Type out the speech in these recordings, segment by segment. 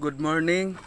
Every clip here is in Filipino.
good morning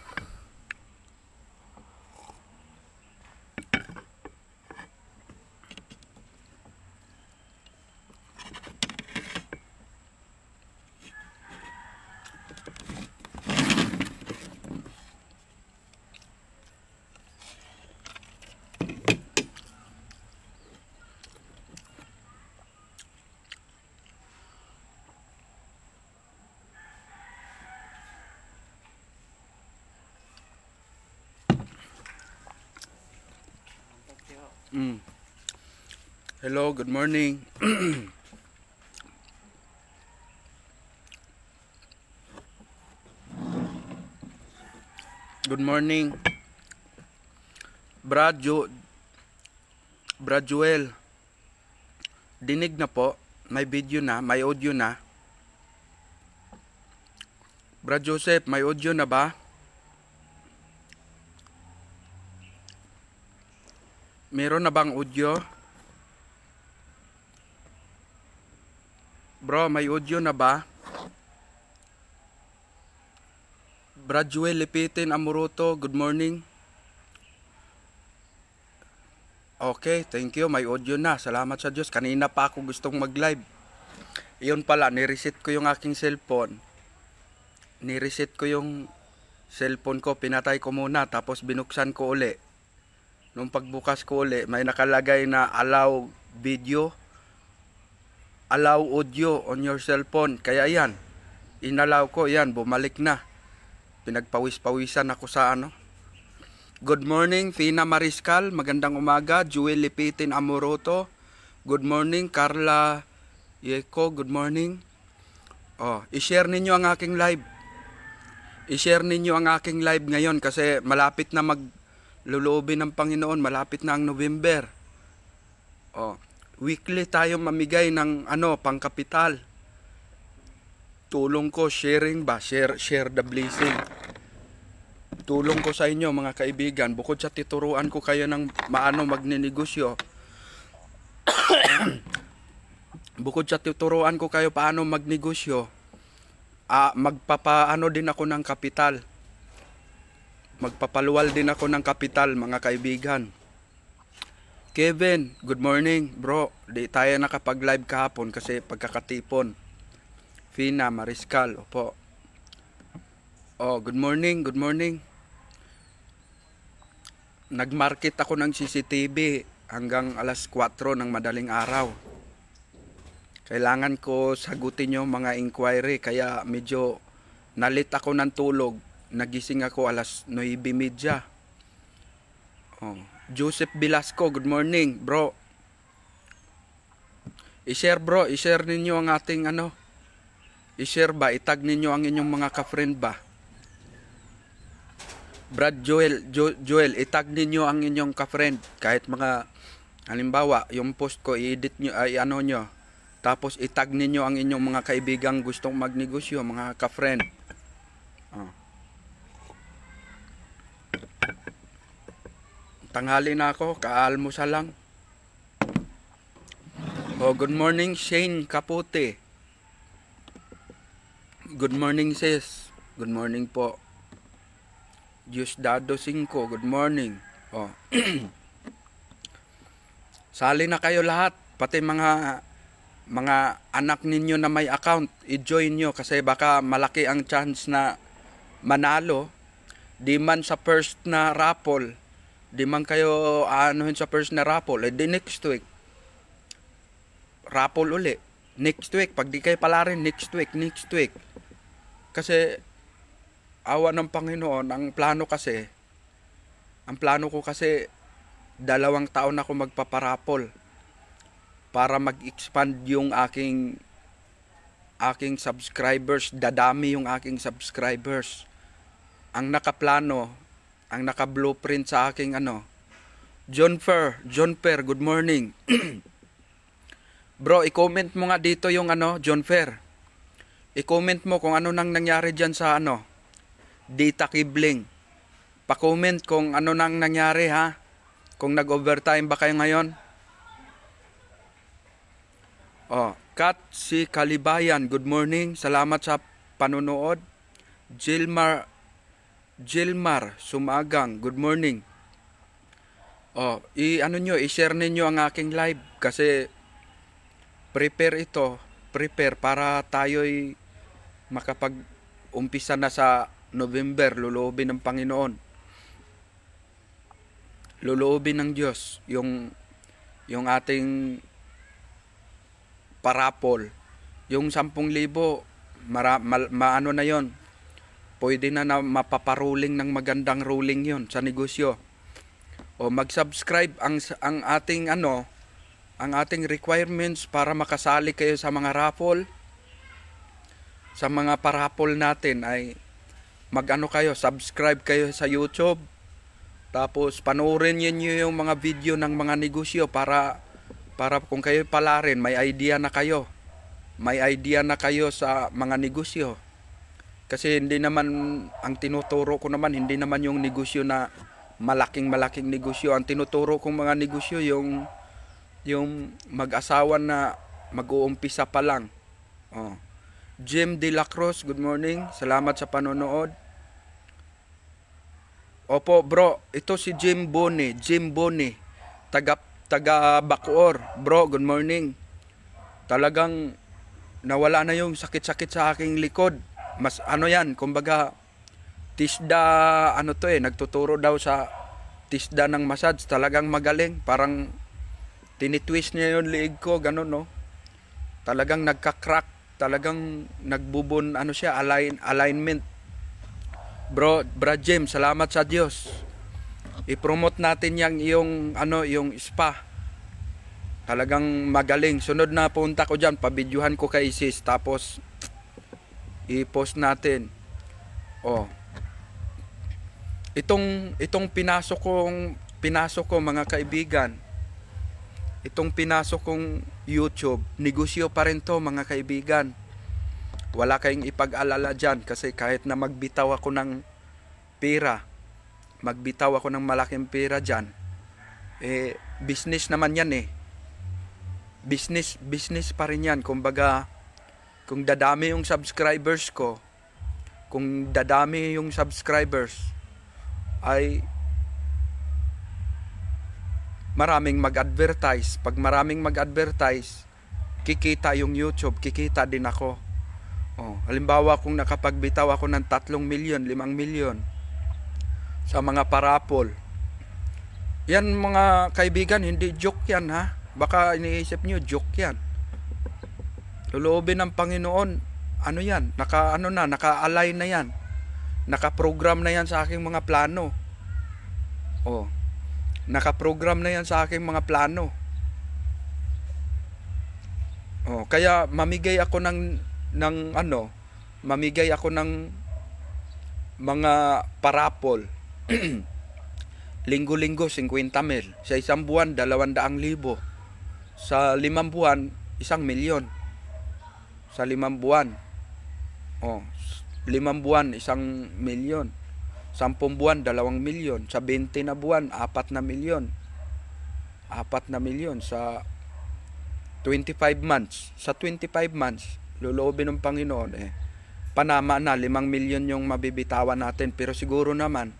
Hello, good morning. good morning. Brad jo Dinig na po, may video na, may audio na. Brad Joseph, may audio na ba? Meron na bang audio? bro, may audio na ba? Bradwell Lipitin Amuruto, good morning. Okay, thank you. May audio na. Salamat sa Diyos. Kanina pa ako gustong mag-live. Iyon pala, ni-reset ko yung aking cellphone. Ni-reset ko yung cellphone ko. Pinatay ko muna, tapos binuksan ko uli. Nung pagbukas ko uli, may nakalagay na allow video allow audio on your cellphone. Kaya yan, inalaw ko, yan, bumalik na. Pinagpawis-pawisan ako sa ano. Good morning, Tina Mariscal. Magandang umaga. Jewel Lipitin Amoroto. Good morning, Carla Yeko. Good morning. Oh, i-share ninyo ang aking live. I-share ninyo ang aking live ngayon kasi malapit na mag ng Panginoon. Malapit na ang November. Oh, weekly tayo mamigay ng ano, pangkapital. Tulong ko, sharing ba? Share, share the blessing. Tulong ko sa inyo mga kaibigan, bukod sa tituruan ko kayo ng maano magninegosyo, bukod sa tuturuan ko kayo paano magnegosyo, ah, magpapaano din ako ng kapital. Magpapaluwal din ako ng kapital mga kaibigan. Kevin, good morning bro. Di tayo nakapag-live kahapon kasi pagkakatipon. Fina Mariscal, opo. Oh, good morning, good morning. Nag-market ako ng CCTV hanggang alas 4 ng madaling araw. Kailangan ko sagutin yung mga inquiry kaya medyo nalit ako ng tulog. Nagising ako alas 9.30. Oh, Joseph Velasco, good morning, bro. I-share bro, i-share ninyo ang ating ano. I-share ba, itag ninyo ang inyong mga ka-friend ba? Brad Joel, jo Joel, itag ninyo ang inyong ka-friend kahit mga halimbawa, yung post ko i-edit niyo ay ano nyo. Tapos itag ninyo ang inyong mga kaibigang gustong magnegosyo, mga ka-friend. Oh tanghali na ako, kaalmusa lang. Oh, good morning Shane Kapote. Good morning sis. Good morning po. Diyos Dado 5, good morning. Oh. Sali na kayo lahat, pati mga mga anak ninyo na may account, i-join nyo kasi baka malaki ang chance na manalo di man sa first na raffle Di man kayo aanuhin sa first na raffle. Eh, di next week. Raffle uli. Next week. Pag di kayo pala rin, next week, next week. Kasi, awa ng Panginoon, ang plano kasi, ang plano ko kasi, dalawang taon ako magpaparapol para mag-expand yung aking aking subscribers, dadami yung aking subscribers. Ang nakaplano ang naka-blueprint sa aking ano. John Fer, John Per, good morning. Bro, i-comment mo nga dito yung ano, John Fer. I-comment mo kung ano nang nangyari diyan sa ano, data kibling. Pa-comment kung ano nang nangyari ha. Kung nag-overtime ba kayo ngayon. Oh, Kat si Kalibayan, good morning. Salamat sa panonood. Jilmar Jilmar Sumagang, good morning. Oh, i-ano niyo, i-share niyo ang aking live kasi prepare ito, prepare para tayo'y makapag-umpisa na sa November, luluobin ng Panginoon. Luluobin ng Diyos yung yung ating parapol. Yung 10,000 mara, ma, maano na 'yon, pwede na, na mapaparuling ng magandang ruling yon sa negosyo. O mag-subscribe ang, ang ating ano, ang ating requirements para makasali kayo sa mga raffle. Sa mga paraffle natin ay mag-ano kayo, subscribe kayo sa YouTube. Tapos panoorin niyo yung mga video ng mga negosyo para para kung kayo pala rin may idea na kayo. May idea na kayo sa mga negosyo. Kasi hindi naman, ang tinuturo ko naman, hindi naman yung negosyo na malaking malaking negosyo. Ang tinuturo kong mga negosyo yung yung mag-asawa na mag-uumpisa pa lang. Oh. Jim De La Cruz, good morning. Salamat sa panonood. Opo, bro. Ito si Jim Bone. Jim Bone. Taga, taga Bacoor. Bro, good morning. Talagang nawala na yung sakit-sakit sa aking likod mas ano yan, kumbaga tisda ano to eh, nagtuturo daw sa tisda ng massage, talagang magaling, parang tinitwist niya yung liig ko, ganun no. Talagang nagka-crack, talagang nagbubun, ano siya, align alignment. Bro, Bro James, salamat sa Diyos. I-promote natin yang yung ano, yung spa. Talagang magaling. Sunod na punta ko diyan, pabidyuhan ko kay sis tapos i-post natin. Oh. Itong itong pinasok kong pinasok ko mga kaibigan. Itong pinasok kong YouTube, negosyo pa rin to mga kaibigan. Wala kayong ipag-alala diyan kasi kahit na magbitaw ako ng pera, magbitaw ako ng malaking pera diyan. Eh business naman 'yan eh. Business business pa rin 'yan. Kumbaga kung dadami yung subscribers ko, kung dadami yung subscribers, ay maraming mag-advertise. Pag maraming mag-advertise, kikita yung YouTube, kikita din ako. Oh, halimbawa kung nakapagbitaw ako ng 3 milyon, 5 milyon sa mga parapol. Yan mga kaibigan, hindi joke yan ha. Baka iniisip nyo, joke yan. Loloobin ng Panginoon. Ano yan? Naka, ano na, naka-align na yan. Naka-program na yan sa aking mga plano. Oh. Naka-program na yan sa aking mga plano. Oh, kaya mamigay ako ng ng ano, mamigay ako ng mga parapol. Linggo-linggo 50 mil. Sa isang buwan, 200,000. Sa limang buwan, isang milyon sa limang buwan. Oh, limang buwan, isang milyon. Sampung buwan, dalawang milyon. Sa 20 na buwan, apat na milyon. Apat na milyon sa 25 months. Sa 25 months, luloobin ng Panginoon eh. Panama na, limang milyon yung mabibitawan natin. Pero siguro naman,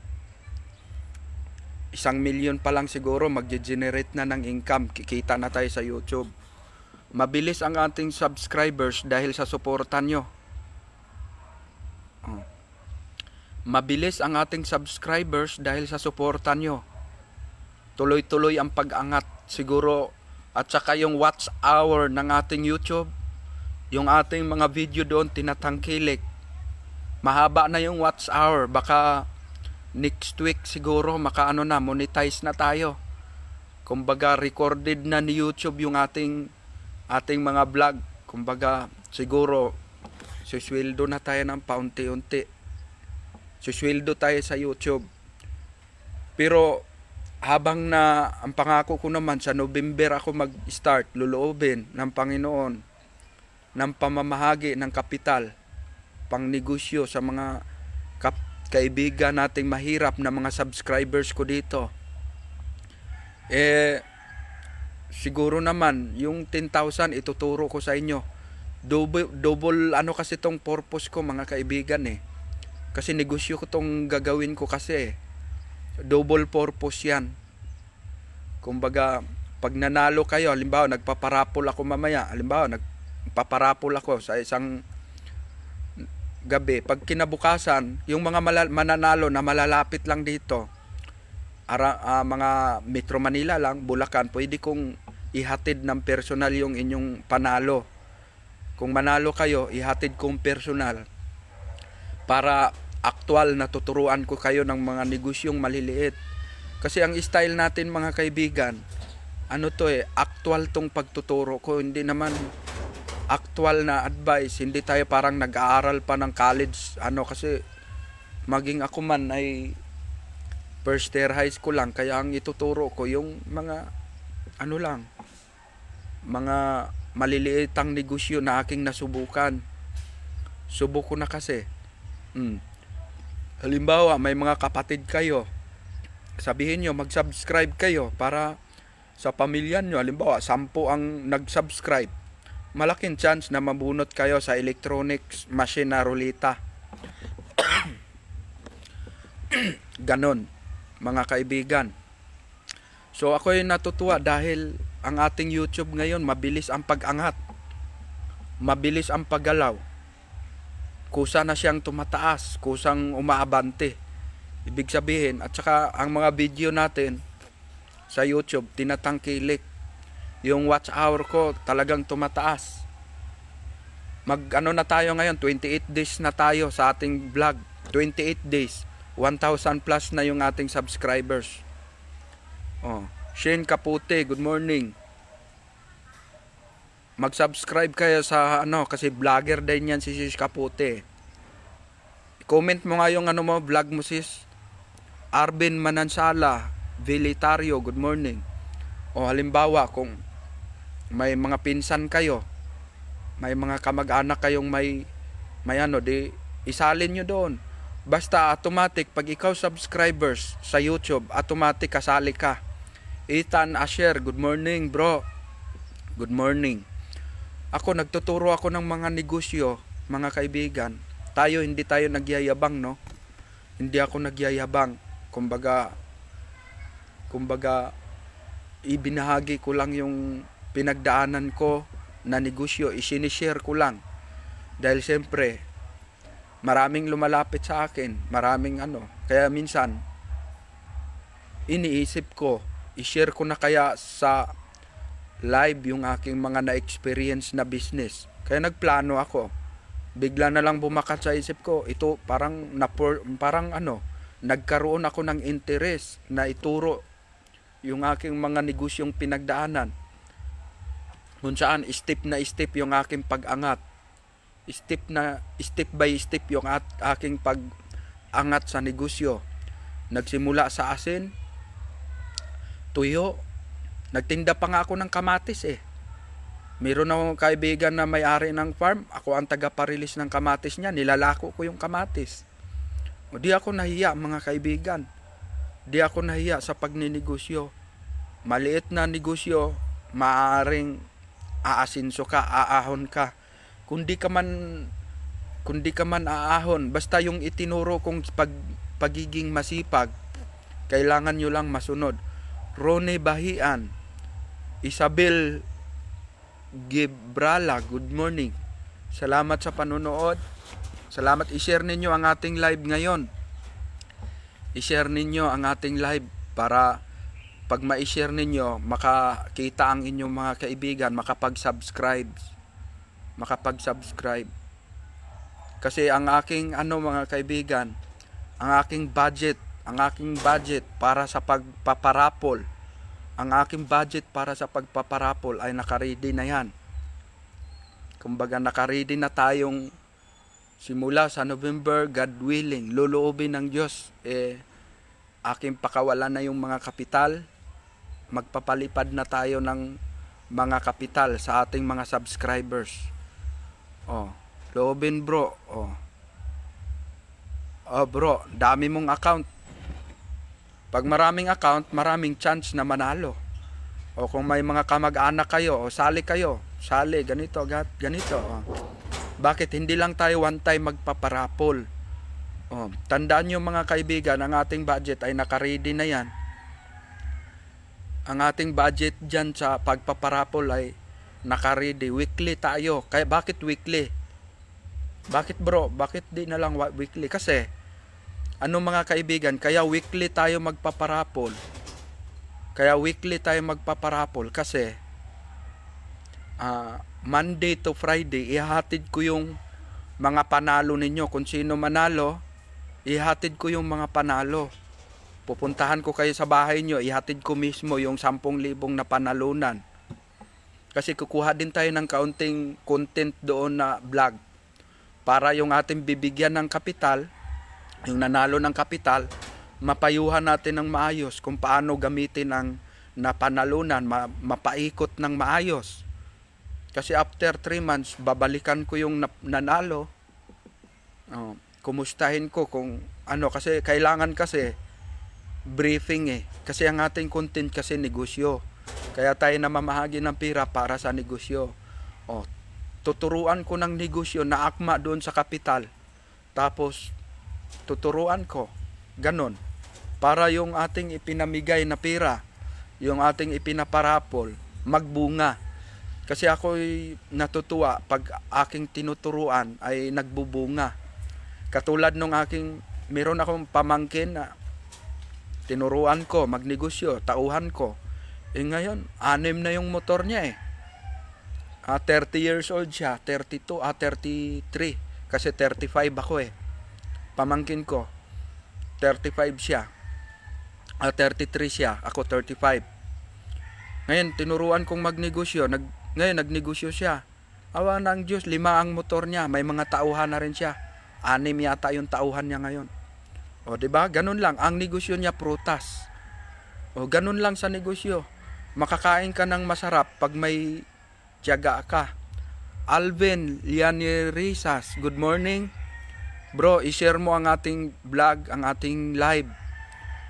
isang milyon pa lang siguro, magge-generate na ng income. Kikita na tayo sa YouTube Mabilis ang ating subscribers dahil sa suporta nyo. Oh. Mabilis ang ating subscribers dahil sa suporta nyo. Tuloy-tuloy ang pag-angat siguro at saka yung watch hour ng ating YouTube, yung ating mga video doon tinatangkilik. Mahaba na yung watch hour, baka next week siguro makaano na monetize na tayo kumbaga recorded na ni YouTube yung ating ating mga vlog. Kumbaga, siguro, susweldo na tayo ng paunti-unti. Susweldo tayo sa YouTube. Pero, habang na, ang pangako ko naman, sa November ako mag-start, luluobin ng Panginoon, ng pamamahagi ng kapital, pang negosyo sa mga kap kaibigan nating mahirap na mga subscribers ko dito. Eh, siguro naman yung 10,000 ituturo ko sa inyo. Double, double ano kasi tong purpose ko mga kaibigan eh. Kasi negosyo ko tong gagawin ko kasi eh. Double purpose yan. Kumbaga, pag nanalo kayo, halimbawa nagpaparapol ako mamaya, halimbawa nagpaparapol ako sa isang gabi, pag kinabukasan, yung mga mananalo na malalapit lang dito, ara, uh, mga Metro Manila lang, Bulacan, pwede kong ihatid ng personal yung inyong panalo. Kung manalo kayo, ihatid kong personal para aktual na tuturuan ko kayo ng mga negosyong maliliit. Kasi ang style natin mga kaibigan, ano to eh, aktual tong pagtuturo ko, hindi naman aktual na advice, hindi tayo parang nag-aaral pa ng college, ano kasi maging ako man ay first year high school lang kaya ang ituturo ko yung mga ano lang mga maliliitang negosyo na aking nasubukan subok ko na kasi hmm. halimbawa may mga kapatid kayo sabihin nyo mag-subscribe kayo para sa pamilya nyo halimbawa sampu ang nag-subscribe malaking chance na mabunot kayo sa electronics machine na rulita ganon mga kaibigan. So ako ay natutuwa dahil ang ating YouTube ngayon mabilis ang pag-angat. Mabilis ang paggalaw. Kusa na siyang tumataas, kusang umaabante. Ibig sabihin, at saka ang mga video natin sa YouTube, tinatangkilik. Yung watch hour ko talagang tumataas. Mag ano na tayo ngayon, 28 days na tayo sa ating vlog. 28 days 1,000 plus na yung ating subscribers. Oh, Shane Kapute, good morning. Mag-subscribe kayo sa ano kasi vlogger din yan si Sis Kapute. Comment mo nga yung ano mo, vlog mo sis. Arvin Manansala, Vilitario, good morning. O oh, halimbawa kung may mga pinsan kayo, may mga kamag-anak kayong may may ano, di isalin niyo doon Basta automatic, pag ikaw subscribers sa YouTube, automatic kasali ka. Ethan Asher, good morning bro. Good morning. Ako, nagtuturo ako ng mga negosyo, mga kaibigan. Tayo, hindi tayo nagyayabang, no? Hindi ako nagyayabang. Kumbaga, kumbaga, ibinahagi ko lang yung pinagdaanan ko na negosyo, isinishare ko lang. Dahil siyempre, Maraming lumalapit sa akin, maraming ano. Kaya minsan, iniisip ko, i-share ko na kaya sa live yung aking mga na-experience na business. Kaya nagplano ako. Bigla na lang bumakat sa isip ko, ito parang, napor, parang ano, nagkaroon ako ng interest na ituro yung aking mga negosyong pinagdaanan kung saan step na step yung aking pag-angat step na step by step yung at, aking pagangat sa negosyo. Nagsimula sa asin, tuyo, nagtinda pa nga ako ng kamatis eh. Meron akong kaibigan na may-ari ng farm, ako ang taga-parilis ng kamatis niya, nilalako ko yung kamatis. O di ako nahiya mga kaibigan. Di ako nahiya sa pagninegosyo. Maliit na negosyo, maaring aasinso ka, aahon ka kundi ka man kundi ka man aahon basta yung itinuro kong pag, pagiging masipag kailangan nyo lang masunod Rone Bahian Isabel Gibrala good morning salamat sa panonood salamat i-share ninyo ang ating live ngayon i-share ninyo ang ating live para pag ma-share ninyo makakita ang inyong mga kaibigan makapag-subscribe makapag-subscribe. Kasi ang aking ano mga kaibigan, ang aking budget, ang aking budget para sa pagpaparapol, ang aking budget para sa pagpaparapol ay nakaready na yan. Kumbaga nakaready na tayong simula sa November, God willing, luluobin ng Diyos, eh, aking pakawalan na yung mga kapital, magpapalipad na tayo ng mga kapital sa ating mga subscribers. Oh. Loobin bro. Oh. Oh bro, dami mong account. Pag maraming account, maraming chance na manalo. O kung may mga kamag-anak kayo, o sali kayo, sali, ganito, ganito. Oh. Bakit hindi lang tayo one time magpaparapol? Oh, tandaan nyo mga kaibigan, ang ating budget ay nakaready na yan. Ang ating budget dyan sa pagpaparapol ay nakaready. Weekly tayo. Kaya bakit weekly? Bakit bro? Bakit di na lang weekly? Kasi, ano mga kaibigan, kaya weekly tayo magpaparapol. Kaya weekly tayo magpaparapol kasi uh, Monday to Friday, ihatid ko yung mga panalo ninyo. Kung sino manalo, ihatid ko yung mga panalo. Pupuntahan ko kayo sa bahay nyo, ihatid ko mismo yung 10,000 na panalunan kasi kukuha din tayo ng kaunting content doon na vlog para yung ating bibigyan ng kapital, yung nanalo ng kapital, mapayuhan natin ng maayos kung paano gamitin ang napanalunan, ma- mapaikot ng maayos. Kasi after 3 months, babalikan ko yung na- nanalo. Oh, kumustahin ko kung ano kasi kailangan kasi briefing eh. Kasi ang ating content kasi negosyo. Kaya tayo namamahagi ng pira para sa negosyo. O, tuturuan ko ng negosyo na akma doon sa kapital. Tapos, tuturuan ko. Ganon. Para yung ating ipinamigay na pira, yung ating ipinaparapol, magbunga. Kasi ako'y natutuwa pag aking tinuturuan ay nagbubunga. Katulad nung aking, meron akong pamangkin na tinuruan ko, magnegosyo, tauhan ko eh ngayon, anim na yung motor niya eh. Ah, 30 years old siya, 32, ah 33 kasi 35 ako eh. Pamangkin ko 35 siya. Ah 33 siya, ako 35. Ngayon tinuruan kong magnegosyo, nag ngayon nagnegosyo siya. Awa ng Diyos, lima ang motor niya, may mga tauhan na rin siya. Anim yata yung tauhan niya ngayon. O, di ba? Ganun lang. Ang negosyo niya prutas. O, ganun lang sa negosyo. Makakain ka ng masarap pag may tiyaga ka. Alvin Lianerisas, good morning. Bro, i-share mo ang ating vlog, ang ating live.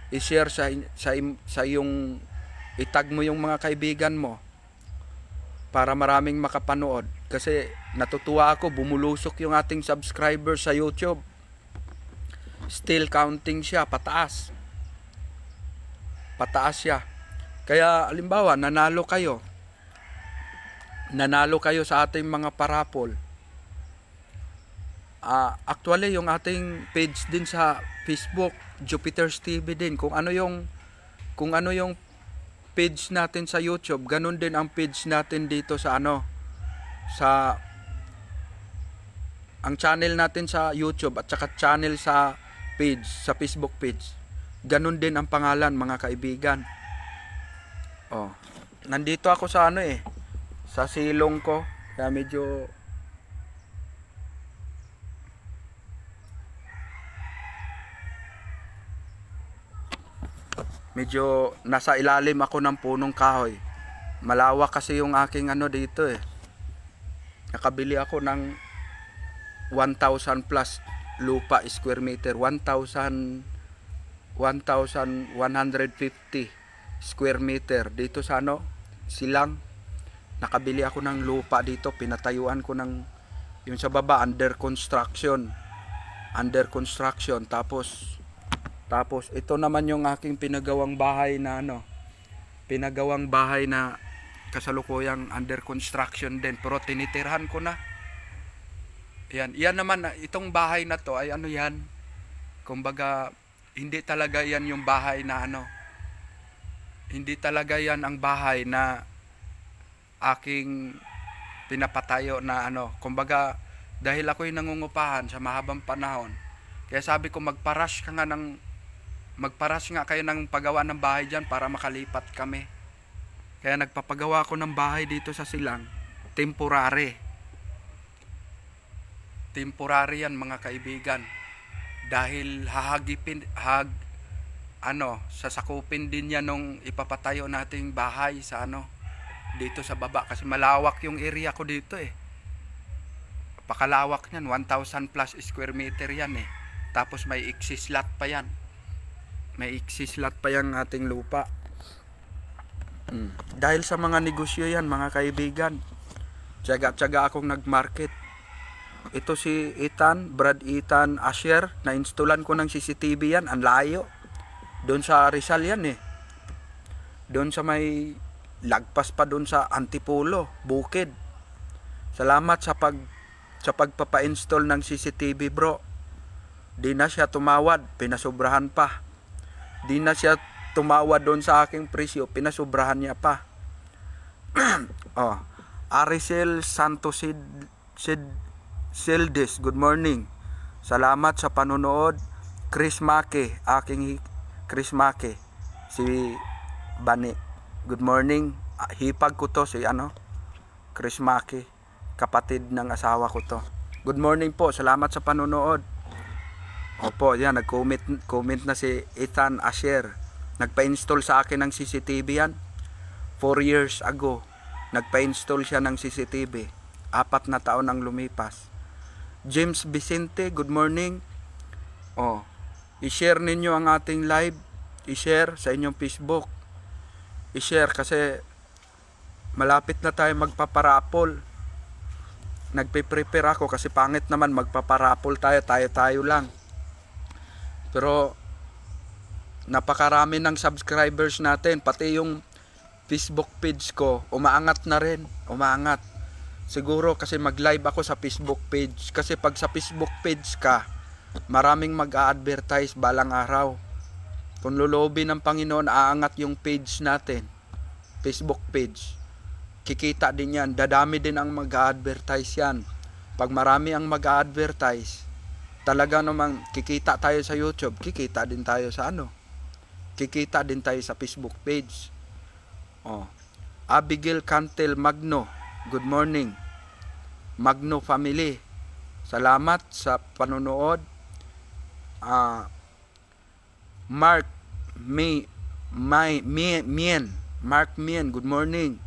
I-share sa, sa, sa yung, itag mo yung mga kaibigan mo para maraming makapanood. Kasi natutuwa ako, bumulusok yung ating subscriber sa YouTube. Still counting siya, pataas. Pataas siya. Kaya halimbawa nanalo kayo. Nanalo kayo sa ating mga parapol. Uh, actually yung ating page din sa Facebook, Jupiter's TV din kung ano yung kung ano yung page natin sa YouTube, ganun din ang page natin dito sa ano sa ang channel natin sa YouTube at saka channel sa page, sa Facebook page. Ganun din ang pangalan mga kaibigan. Oh. Nandito ako sa ano eh. Sa silong ko. Kaya medyo medyo nasa ilalim ako ng punong kahoy malawak kasi yung aking ano dito eh nakabili ako ng 1,000 plus lupa square meter 1,000 1,150 square meter dito sa ano silang nakabili ako ng lupa dito pinatayuan ko ng yung sa baba under construction under construction tapos tapos ito naman yung aking pinagawang bahay na ano pinagawang bahay na kasalukuyang under construction din pero tinitirhan ko na yan yan naman itong bahay na to ay ano yan kumbaga hindi talaga yan yung bahay na ano hindi talaga yan ang bahay na aking pinapatayo na ano. Kumbaga, dahil ako'y nangungupahan sa mahabang panahon. Kaya sabi ko, magparas ka nga ng, magparas nga kayo ng paggawa ng bahay dyan para makalipat kami. Kaya nagpapagawa ako ng bahay dito sa silang. Temporary. Temporary yan mga kaibigan. Dahil hahagipin, hag, ano, sasakupin din yan nung ipapatayo nating bahay sa ano, dito sa baba. Kasi malawak yung area ko dito eh. Pakalawak niyan, 1,000 plus square meter yan eh. Tapos may excess lot pa yan. May excess lot pa yan ating lupa. Mm. Dahil sa mga negosyo yan, mga kaibigan. Tsaga-tsaga akong nag-market. Ito si Ethan, Brad Ethan Asher. Na-installan ko ng CCTV yan. Ang layo. Doon sa Rizal yan eh. Doon sa may lagpas pa doon sa Antipolo, Bukid. Salamat sa pag sa pagpapa-install ng CCTV, bro. Di na siya tumawad, pinasobrahan pa. Di na siya tumawad doon sa aking presyo, pinasobrahan niya pa. oh, Aricel Santos Sid, Sid Sildes, good morning. Salamat sa panonood. Chris Maki, aking Chris Maki, si Bani. Good morning. Ah, hipag ko to si ano, Chris Maki, kapatid ng asawa ko to. Good morning po. Salamat sa panonood. Opo, yan nag-comment comment na si Ethan Asher. Nagpa-install sa akin ng CCTV yan. 4 years ago, nagpa-install siya ng CCTV. Apat na taon ang lumipas. James Vicente, good morning. Oh, I-share ninyo ang ating live. I-share sa inyong Facebook. I-share kasi malapit na tayo magpaparapol. Nagpe-prepare ako kasi pangit naman magpaparapol tayo, tayo-tayo lang. Pero napakarami ng subscribers natin, pati yung Facebook page ko, umaangat na rin, umaangat. Siguro kasi mag-live ako sa Facebook page kasi pag sa Facebook page ka, Maraming mag-a-advertise balang araw. Kung lulobin ng Panginoon, aangat yung page natin. Facebook page. Kikita din yan. Dadami din ang mag-a-advertise yan. Pag marami ang mag-a-advertise, talaga namang kikita tayo sa YouTube, kikita din tayo sa ano. Kikita din tayo sa Facebook page. Oh. Abigail Cantel Magno, good morning. Magno family. Salamat sa panonood uh, Mark May, my May, Mien, Mark Mien, good morning.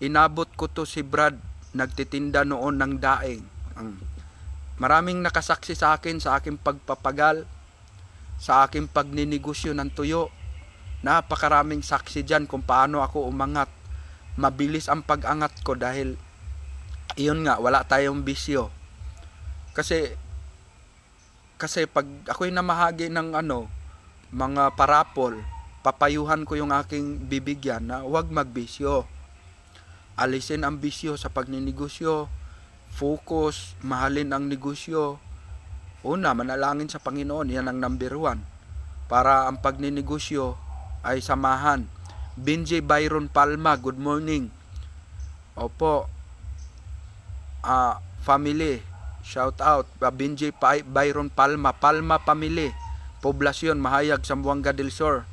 Inabot ko to si Brad, nagtitinda noon ng daing. Ang maraming nakasaksi sa akin sa aking pagpapagal, sa aking pagninegosyo ng tuyo. Napakaraming saksi dyan kung paano ako umangat. Mabilis ang pagangat ko dahil iyon nga, wala tayong bisyo. Kasi kasi pag ako ay namahagi ng ano, mga parapol, papayuhan ko yung aking bibigyan na huwag magbisyo. Alisin ang bisyo sa pagninegosyo. Focus, mahalin ang negosyo. Una, manalangin sa Panginoon, yan ang number one. Para ang pagninegosyo ay samahan. Benji Byron Palma, good morning. Opo, uh, family, Shout out. Binjay Byron Palma. Palma Pamili. Poblasyon Mahayag, Sambuanga del Sur.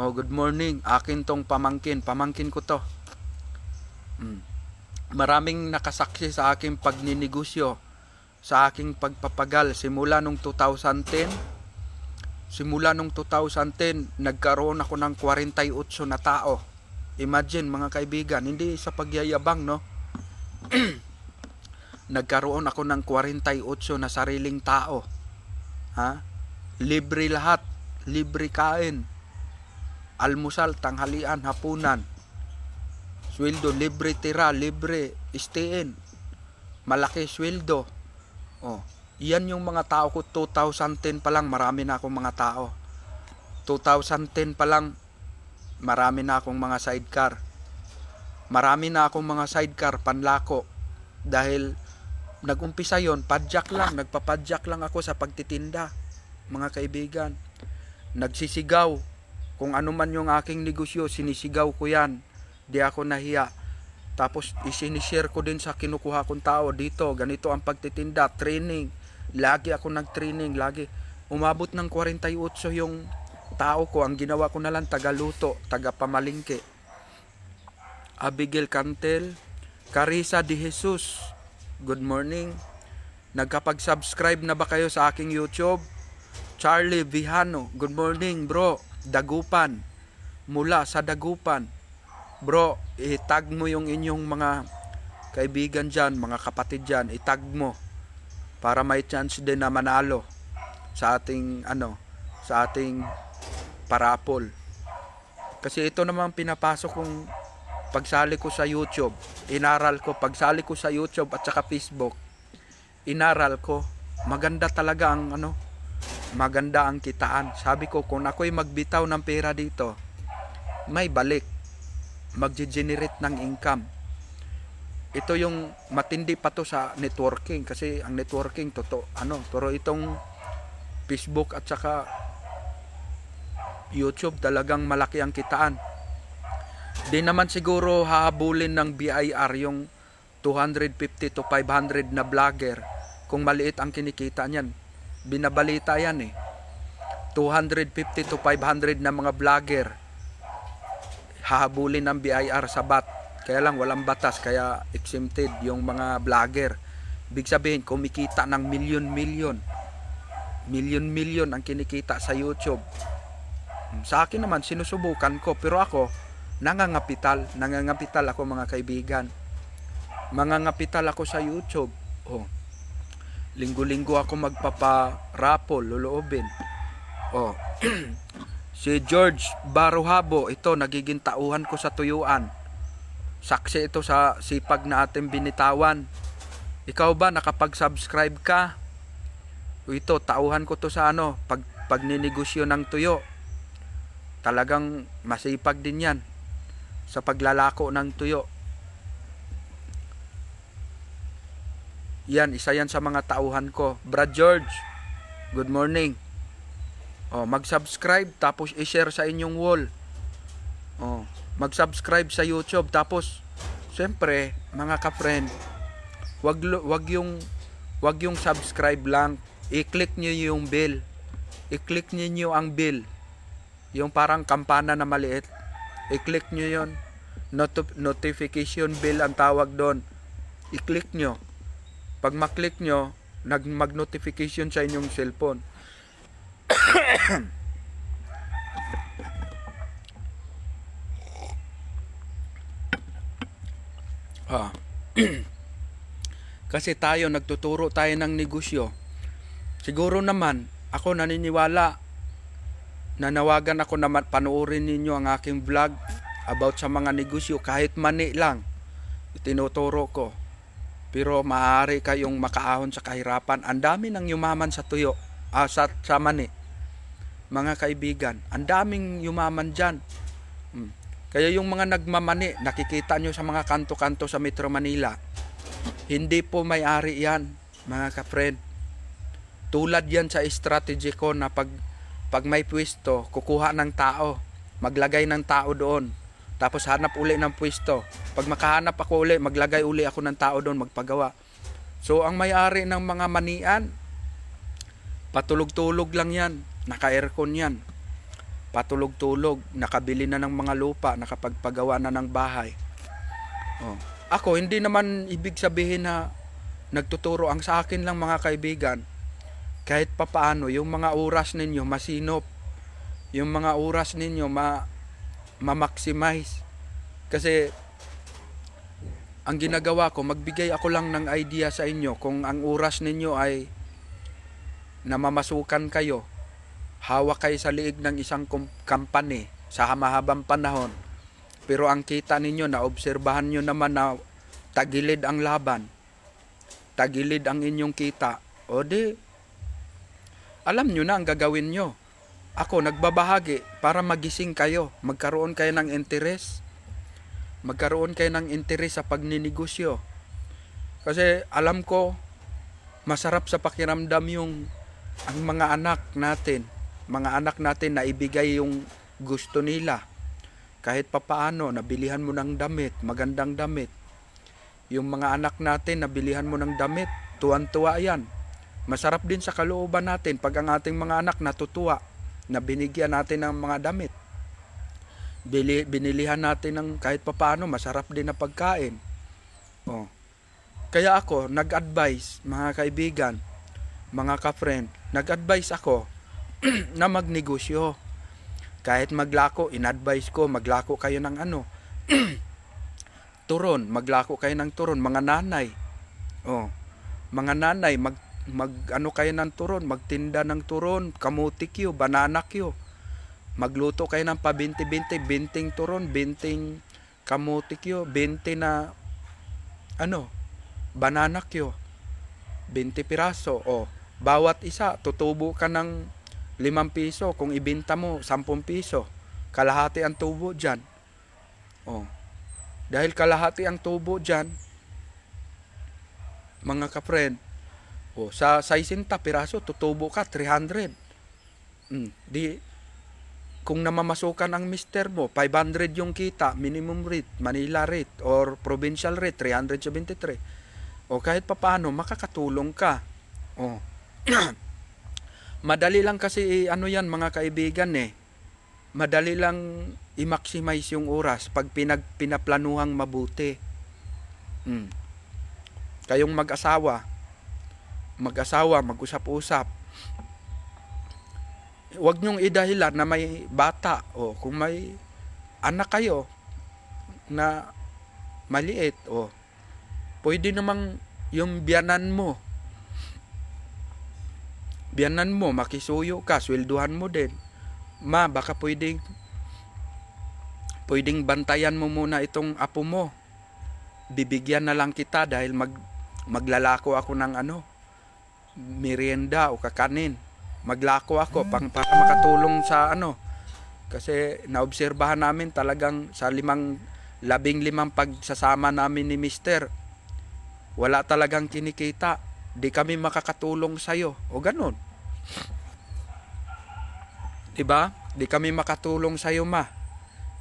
Oh, good morning. Akin tong pamangkin. Pamangkin ko to. Mm. Maraming nakasaksi sa aking pagninegosyo, sa aking pagpapagal simula nung 2010. Simula nung 2010, nagkaroon ako ng 48 na tao. Imagine mga kaibigan, hindi sa pagyayabang, no? nagkaroon ako ng 48 na sariling tao. Ha? Libre lahat, libre kain. Almusal, tanghalian, hapunan. Sweldo libre tira, libre istiin. Malaki sweldo. Oh, yan yung mga tao ko 2010 pa lang marami na akong mga tao. 2010 pa lang marami na akong mga sidecar. Marami na akong mga sidecar panlako dahil nagumpisa yon padjak lang nagpapadjak lang ako sa pagtitinda mga kaibigan nagsisigaw kung ano man yung aking negosyo sinisigaw ko yan di ako nahiya tapos isinishare ko din sa kinukuha kong tao dito ganito ang pagtitinda training lagi ako nag-training lagi umabot ng 48 yung tao ko ang ginawa ko na lang tagaluto tagapamalingke Abigail Cantel Carissa de Jesus Good morning. Nagkapag-subscribe na ba kayo sa aking YouTube? Charlie Vihano, good morning bro. Dagupan. Mula sa Dagupan. Bro, itag mo yung inyong mga kaibigan dyan, mga kapatid dyan. Itag mo para may chance din na manalo sa ating ano, sa ating parapol. Kasi ito naman pinapasok kong pagsali ko sa YouTube, inaral ko, pagsali ko sa YouTube at saka Facebook, inaral ko, maganda talaga ang ano, maganda ang kitaan. Sabi ko, kung ako'y magbitaw ng pera dito, may balik. Magge-generate ng income. Ito yung matindi pa to sa networking kasi ang networking totoo ano, pero itong Facebook at saka YouTube talagang malaki ang kitaan Di naman siguro hahabulin ng BIR yung 250 to 500 na vlogger kung maliit ang kinikita niyan. Binabalita yan eh. 250 to 500 na mga vlogger hahabulin ng BIR sa bat. Kaya lang walang batas kaya exempted yung mga vlogger. Big sabihin kumikita ng milyon-milyon. Milyon-milyon ang kinikita sa YouTube. Sa akin naman sinusubukan ko pero ako nangangapital, nangangapital ako mga kaibigan. Mangangapital ako sa YouTube. Oh. Linggo-linggo ako magpaparapol, loloobin. Oh. si George Baruhabo, ito nagiging tauhan ko sa tuyuan. Saksi ito sa sipag na ating binitawan. Ikaw ba nakapag-subscribe ka? ito, tauhan ko to sa ano, pag, pagninegosyo ng tuyo. Talagang masipag din yan sa paglalako ng tuyo. Yan, isa yan sa mga tauhan ko. Brad George, good morning. Oh, mag-subscribe tapos i-share sa inyong wall. Oh, mag-subscribe sa YouTube tapos siyempre, mga ka-friend, wag wag yung wag yung subscribe lang. I-click niyo yung bell. I-click niyo ang bell. Yung parang kampana na maliit i-click nyo yon Not- notification bill ang tawag doon i-click nyo pag maklik nyo nag mag notification sa inyong cellphone ah. kasi tayo nagtuturo tayo ng negosyo siguro naman ako naniniwala nanawagan ako na panoorin ninyo ang aking vlog about sa mga negosyo kahit mani lang itinuturo ko pero maaari kayong makaahon sa kahirapan ang dami nang yumaman sa tuyo ah, sa, sa mani mga kaibigan ang daming yumaman dyan hmm. kaya yung mga nagmamani nakikita nyo sa mga kanto-kanto sa Metro Manila hindi po may-ari yan mga ka-friend tulad yan sa strategy ko na pag pag may pwesto, kukuha ng tao, maglagay ng tao doon. Tapos hanap uli ng pwesto. Pag makahanap ako uli, maglagay uli ako ng tao doon, magpagawa. So ang may-ari ng mga manian, patulog-tulog lang yan, naka-aircon yan. Patulog-tulog, nakabili na ng mga lupa, nakapagpagawa na ng bahay. Oh. Ako, hindi naman ibig sabihin na nagtuturo ang sa akin lang mga kaibigan kahit papaano yung mga oras ninyo masinop yung mga oras ninyo ma ma-maximize kasi ang ginagawa ko magbigay ako lang ng idea sa inyo kung ang oras ninyo ay namamasukan kayo hawak kayo sa liig ng isang company sa mahabang panahon pero ang kita ninyo na obserbahan nyo naman na tagilid ang laban tagilid ang inyong kita o di alam nyo na ang gagawin nyo. Ako, nagbabahagi para magising kayo. Magkaroon kayo ng interes. Magkaroon kayo ng interes sa pagninegosyo. Kasi alam ko, masarap sa pakiramdam yung ang mga anak natin. Mga anak natin na ibigay yung gusto nila. Kahit papaano, nabilihan mo ng damit, magandang damit. Yung mga anak natin, nabilihan mo ng damit, tuwan-tuwa yan Masarap din sa kalooban natin pag ang ating mga anak natutuwa na binigyan natin ng mga damit. Bili, binilihan natin ng kahit papaano masarap din na pagkain. Oh. Kaya ako nag-advise mga kaibigan, mga ka-friend, nag-advise ako na magnegosyo. Kahit maglako, in-advise ko, maglako kayo ng ano, turon, maglako kayo ng turon, mga nanay. Oh, mga nanay, mag mag ano kayo ng turon, magtinda ng turon, kamuti kayo, banana kayo. Magluto kayo ng pa 20-20, binting turon, binting kamuti kayo, 20 na ano, banana kayo. 20 piraso. O, bawat isa, tutubo ka ng 5 piso. Kung ibinta mo, 10 piso. Kalahati ang tubo dyan. O, dahil kalahati ang tubo dyan, mga ka-friend, o, oh, sa 60 piraso, tutubo ka, 300. Mm, di, kung namamasukan ang mister mo, 500 yung kita, minimum rate, Manila rate, or provincial rate, 373. O kahit papaano, makakatulong ka. O. Madali lang kasi, eh, ano yan mga kaibigan eh, madali lang i-maximize yung oras pag pinag, pinaplanuhang mabuti. Mm. Kayong mag-asawa, mag-asawa, mag-usap-usap. Huwag nyong idahilan na may bata o kung may anak kayo na maliit o pwede namang yung biyanan mo biyanan mo makisuyo ka swelduhan mo din ma baka pwedeng pwedeng bantayan mo muna itong apo mo bibigyan na lang kita dahil mag maglalako ako ng ano merienda o kakanin. Maglako ako ah. pang, para makatulong sa ano. Kasi naobserbahan namin talagang sa limang labing limang pagsasama namin ni Mister, wala talagang kinikita. Di kami makakatulong sa'yo. O ganun. Diba? Di kami makatulong sa'yo ma.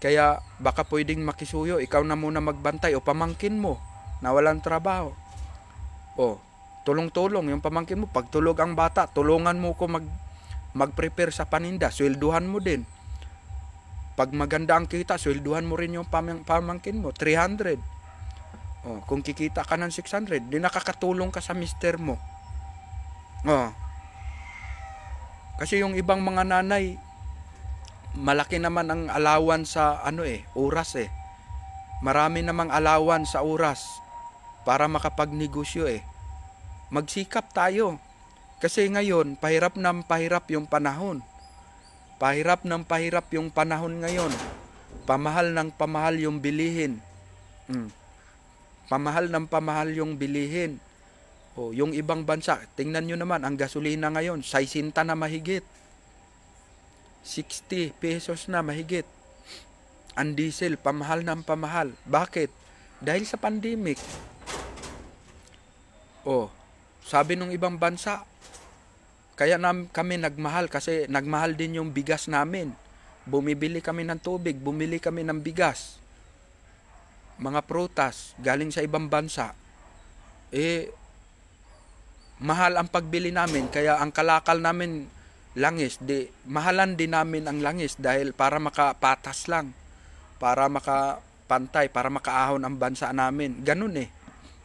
Kaya baka pwedeng makisuyo. Ikaw na muna magbantay o pamangkin mo na walang trabaho. O, tulong-tulong yung pamangkin mo pagtulog ang bata tulungan mo ko mag mag-prepare sa paninda swelduhan mo din pag maganda ang kita swelduhan mo rin yung pamang, pamangkin mo 300 oh, kung kikita ka ng 600 di nakakatulong ka sa mister mo oh. kasi yung ibang mga nanay malaki naman ang alawan sa ano eh oras eh marami namang alawan sa oras para makapagnegosyo eh magsikap tayo. Kasi ngayon, pahirap ng pahirap yung panahon. Pahirap ng pahirap yung panahon ngayon. Pamahal ng pamahal yung bilihin. Mm. Pamahal ng pamahal yung bilihin. O, yung ibang bansa, tingnan nyo naman, ang gasolina ngayon, 60 na mahigit. 60 pesos na mahigit. Ang diesel, pamahal ng pamahal. Bakit? Dahil sa pandemic. Oh, sabi nung ibang bansa, kaya nam, kami nagmahal kasi nagmahal din yung bigas namin. Bumibili kami ng tubig, bumili kami ng bigas. Mga prutas galing sa ibang bansa. Eh, mahal ang pagbili namin kaya ang kalakal namin langis di mahalan din namin ang langis dahil para makapatas lang para makapantay para makaahon ang bansa namin ganun eh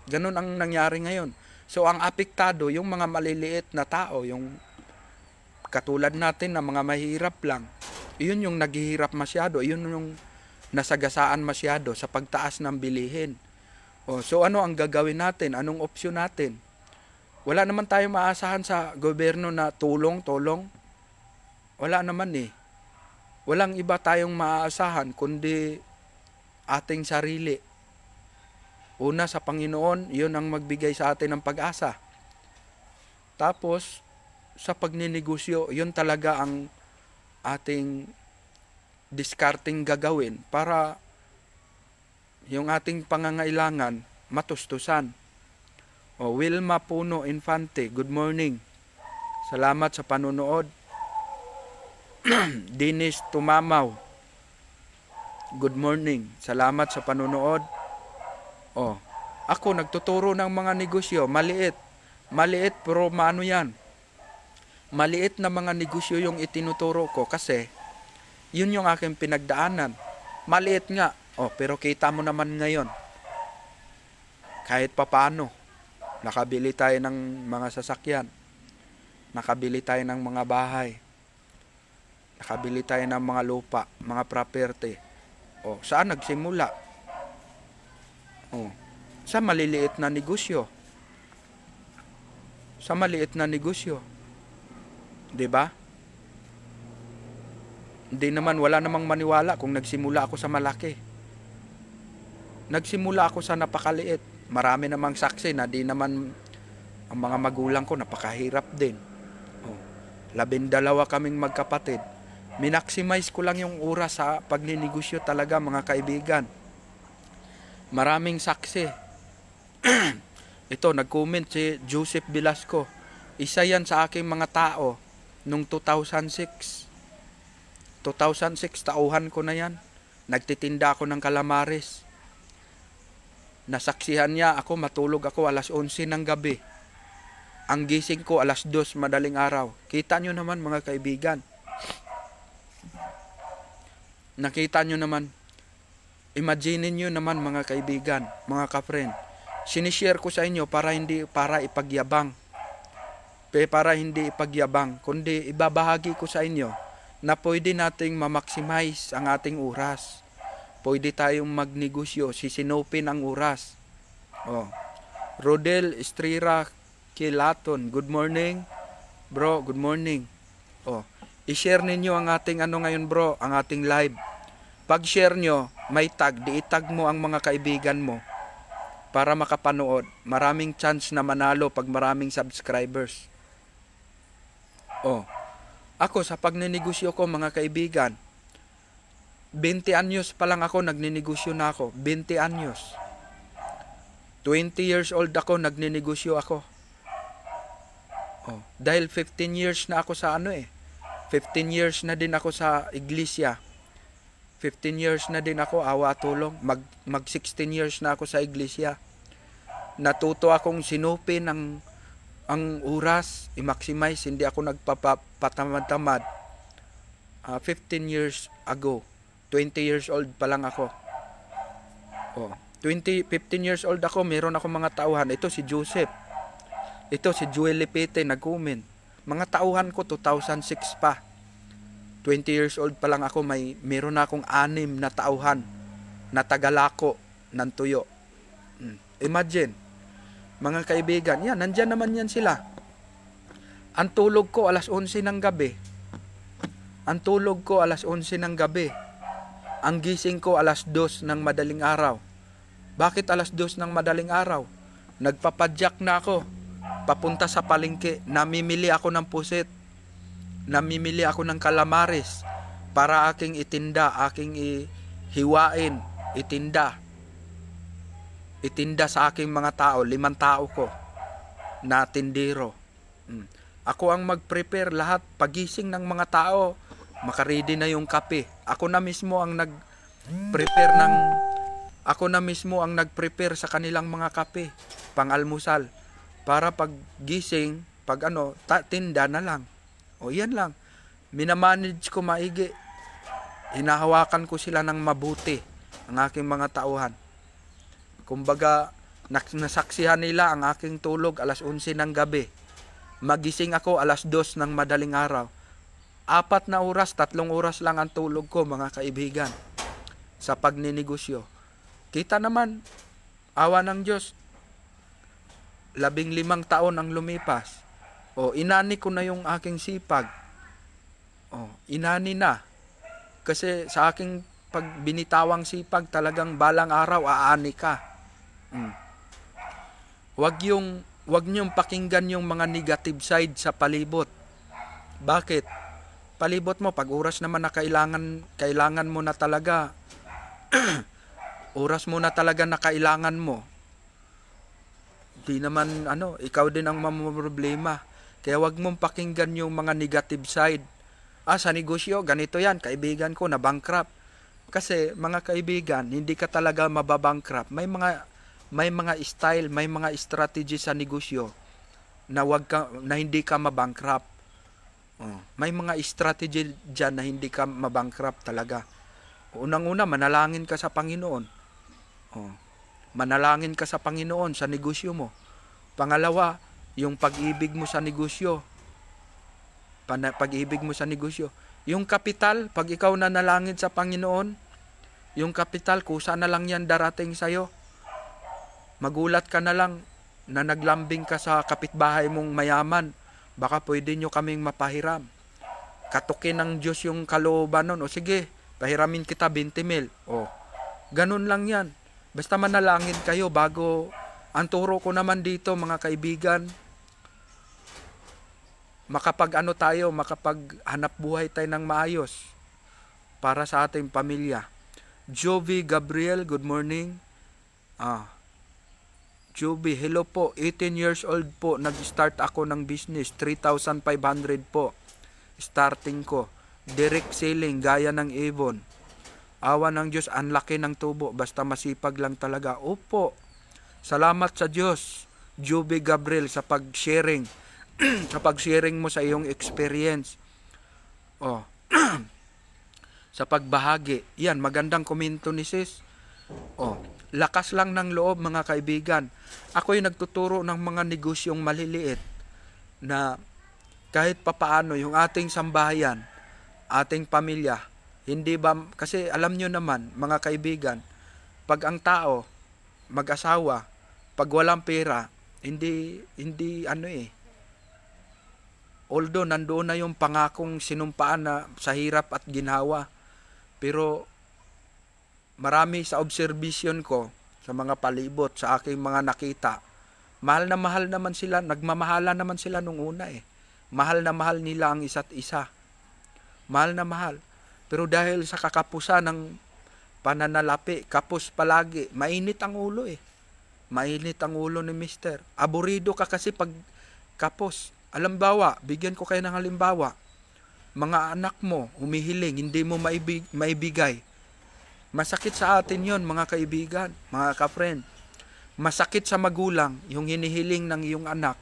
ganun ang nangyari ngayon So ang apektado yung mga maliliit na tao, yung katulad natin na mga mahirap lang. Iyon yung naghihirap masyado, iyon yung nasagasaan masyado sa pagtaas ng bilihin. Oh, so ano ang gagawin natin? Anong opsyon natin? Wala naman tayong maasahan sa gobyerno na tulong-tulong. Wala naman eh. Walang iba tayong maaasahan kundi ating sarili Una sa Panginoon, yun ang magbigay sa atin ng pag-asa. Tapos, sa pagninegosyo, yun talaga ang ating discarding gagawin para yung ating pangangailangan matustusan. O Wilma Puno Infante, good morning. Salamat sa panonood. Dinis Tumamaw, good morning. Salamat sa panonood. Oh, ako nagtuturo ng mga negosyo, maliit. Maliit pero maano 'yan? Maliit na mga negosyo yung itinuturo ko kasi yun yung aking pinagdaanan. Maliit nga. Oh, pero kita mo naman ngayon. Kahit papaano, nakabili tayo ng mga sasakyan. Nakabili tayo ng mga bahay. Nakabili tayo ng mga lupa, mga property. Oh, saan nagsimula? Sa maliliit na negosyo. Sa maliit na negosyo. 'Di ba? Hindi naman wala namang maniwala kung nagsimula ako sa malaki. Nagsimula ako sa napakaliit. Marami namang saksi na di naman ang mga magulang ko napakahirap din. Oh. Labindalawa kaming magkapatid. Minaximize ko lang yung oras sa pagninegosyo talaga mga kaibigan maraming saksi. Ito, nag-comment si Joseph Velasco. Isa yan sa aking mga tao nung 2006. 2006, tauhan ko na yan. Nagtitinda ako ng kalamares. Nasaksihan niya ako, matulog ako alas 11 ng gabi. Ang gising ko alas 2 madaling araw. Kita nyo naman mga kaibigan. Nakita nyo naman Imagine niyo naman mga kaibigan, mga ka-friend. Sinishare ko sa inyo para hindi para ipagyabang. Para hindi ipagyabang, kundi ibabahagi ko sa inyo na pwede nating ma-maximize ang ating oras. Pwede tayong magnegosyo, sisinupin ang oras. Oh. Rodel Estrira Kilaton, good morning. Bro, good morning. Oh, i-share ninyo ang ating ano ngayon bro, ang ating live. Pag-share nyo, may tag, di itag mo ang mga kaibigan mo para makapanood. Maraming chance na manalo pag maraming subscribers. Oh. Ako sa pagnenegosyo ko mga kaibigan, 20 anyos pa lang ako nagnenegosyo na ako. 20 anyos. 20 years old ako nagnenegosyo ako. Oh, dahil 15 years na ako sa ano eh. 15 years na din ako sa iglesia. 15 years na din ako, awa tulong. Mag, mag 16 years na ako sa iglesia. Natuto akong sinupin ang, ang oras, i-maximize, hindi ako nagpapatamad-tamad. Uh, ah, 15 years ago, 20 years old pa lang ako. Oh, 20, 15 years old ako, meron ako mga tauhan. Ito si Joseph. Ito si Joel Lepete, nag-comment. Mga tauhan ko, 2006 pa. 20 years old pa lang ako, may meron na akong anim na tauhan na tagalako ng tuyo. Hmm. Imagine, mga kaibigan, yan, nandyan naman yan sila. Ang tulog ko alas 11 ng gabi. Ang tulog ko alas 11 ng gabi. Ang gising ko alas 2 ng madaling araw. Bakit alas 2 ng madaling araw? Nagpapadyak na ako. Papunta sa palengke, namimili ako ng pusit namimili ako ng kalamares para aking itinda, aking ihiwain, itinda. Itinda sa aking mga tao, limang tao ko na tindero. Hmm. Ako ang mag-prepare lahat pagising ng mga tao, makaready na yung kape. Ako na mismo ang nag-prepare ng ako na mismo ang nag-prepare sa kanilang mga kape, pang-almusal para pag gising, pag ano, tinda na lang. O yan lang. Minamanage ko maigi. Hinahawakan ko sila ng mabuti. Ang aking mga tauhan. Kumbaga, nasaksihan nila ang aking tulog alas 11 ng gabi. Magising ako alas 2 ng madaling araw. Apat na oras, tatlong oras lang ang tulog ko mga kaibigan sa pagninegosyo. Kita naman, awa ng Diyos, labing limang taon ang lumipas. O, oh, inani ko na yung aking sipag. O, oh, inani na. Kasi sa aking pagbinitawang sipag, talagang balang araw, aani ka. Hmm. Wag yung, wag niyong pakinggan yung mga negative side sa palibot. Bakit? Palibot mo, pag oras naman na kailangan, kailangan mo na talaga, oras mo na talaga na kailangan mo, di naman ano, ikaw din ang mamroblema kaya wag mong pakinggan yung mga negative side. Ah, sa negosyo, ganito yan. Kaibigan ko na bankrupt. Kasi mga kaibigan, hindi ka talaga mababankrupt. May mga may mga style, may mga strategy sa negosyo na wag ka na hindi ka mabankrupt. Oh, may mga strategy diyan na hindi ka mabankrupt talaga. Unang-una, manalangin ka sa Panginoon. Oh, manalangin ka sa Panginoon sa negosyo mo. Pangalawa, yung pag-ibig mo sa negosyo, pag-ibig mo sa negosyo, yung kapital, pag ikaw na nalangin sa Panginoon, yung kapital, kusa na lang yan darating sa'yo. Magulat ka na lang na naglambing ka sa kapitbahay mong mayaman. Baka pwede nyo kaming mapahiram. Katukin ng Diyos yung kalooban nun. O sige, pahiramin kita 20 mil. O, ganun lang yan. Basta manalangin kayo bago ang turo ko naman dito mga kaibigan, makapag ano tayo, makapag hanap buhay tayo ng maayos para sa ating pamilya. Jovi Gabriel, good morning. Ah, Jovi, hello po. 18 years old po. Nag-start ako ng business. 3,500 po. Starting ko. Direct selling, gaya ng Avon. Awa ng Diyos, anlaki ng tubo. Basta masipag lang talaga. Opo. Salamat sa Diyos, Jovi Gabriel, sa pag-sharing kapag sharing mo sa iyong experience oh sa pagbahagi yan magandang komento ni sis oh lakas lang ng loob mga kaibigan ako yung nagtuturo ng mga negosyong maliliit na kahit papaano yung ating sambahayan ating pamilya hindi ba kasi alam nyo naman mga kaibigan pag ang tao mag-asawa pag walang pera hindi hindi ano eh Although nandoon na yung pangakong sinumpaan na sa hirap at ginhawa, pero marami sa observation ko sa mga palibot, sa aking mga nakita, mahal na mahal naman sila, nagmamahalan naman sila nung una eh. Mahal na mahal nila ang isa't isa. Mahal na mahal. Pero dahil sa kakapusan ng pananalapi, kapos palagi, mainit ang ulo eh. Mainit ang ulo ni mister. Aburido ka kasi pag kapos. Alambawa, bigyan ko kayo ng halimbawa. Mga anak mo, humihiling, hindi mo maibig, maibigay. Masakit sa atin yon mga kaibigan, mga ka-friend. Masakit sa magulang yung hinihiling ng iyong anak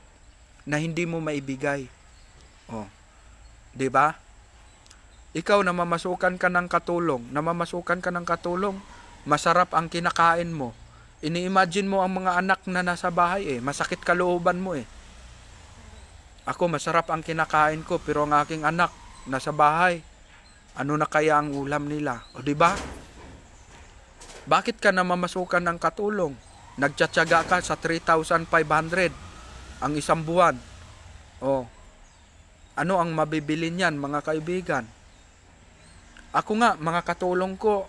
na hindi mo maibigay. Oh. 'Di ba? Ikaw na mamasukan ka ng katulong, na mamasukan ka ng katulong, masarap ang kinakain mo. Ini-imagine mo ang mga anak na nasa bahay eh, masakit kalooban mo eh. Ako masarap ang kinakain ko pero ang aking anak nasa bahay. Ano na kaya ang ulam nila? O di ba? Bakit ka na mamasukan ng katulong? Nagtsatsaga ka sa 3,500 ang isang buwan. O, ano ang mabibili niyan mga kaibigan? Ako nga, mga katulong ko,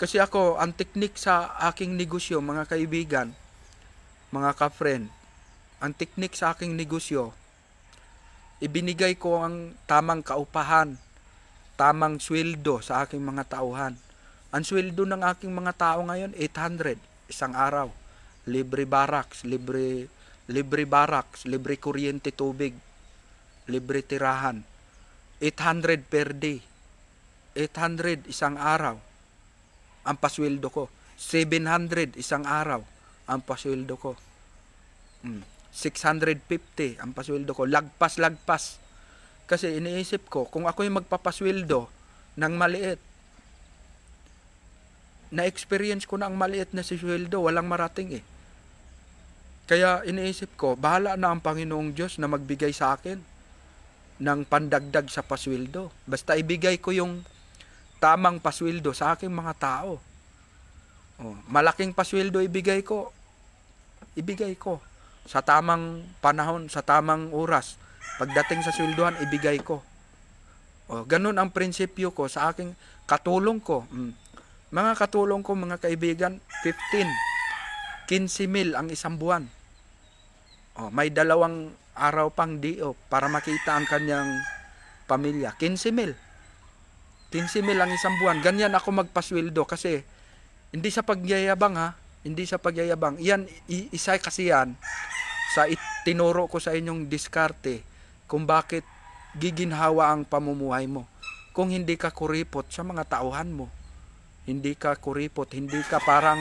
kasi ako, ang teknik sa aking negosyo, mga kaibigan, mga ka-friend, ang teknik sa aking negosyo, Ibinigay ko ang tamang kaupahan, tamang sweldo sa aking mga tauhan. Ang sweldo ng aking mga tao ngayon, 800 isang araw. Libre barracks, libre libre barracks, libre kuryente tubig, libre tirahan. 800 per day. 800 isang araw. Ang pasweldo ko. 700 isang araw. Ang pasweldo ko. Mm. 650 ang pasweldo ko. Lagpas, lagpas. Kasi iniisip ko, kung ako yung magpapasweldo ng maliit, na-experience ko na ang maliit na si sweldo, walang marating eh. Kaya iniisip ko, bahala na ang Panginoong Diyos na magbigay sa akin ng pandagdag sa pasweldo. Basta ibigay ko yung tamang pasweldo sa aking mga tao. Oh, malaking pasweldo ibigay ko. Ibigay ko sa tamang panahon, sa tamang oras. Pagdating sa sweldohan, ibigay ko. O, ganun ang prinsipyo ko sa aking katulong ko. Mm. Mga katulong ko, mga kaibigan, 15, 15 mil ang isang buwan. O, may dalawang araw pang DO para makita ang kanyang pamilya. 15 mil. 15 mil ang isang buwan. Ganyan ako magpasweldo kasi hindi sa pagyayabang ha, hindi sa pagyayabang. Yan, isa kasi yan sa itinuro ko sa inyong diskarte kung bakit giginhawa ang pamumuhay mo. Kung hindi ka kuripot sa mga tauhan mo. Hindi ka kuripot, hindi ka parang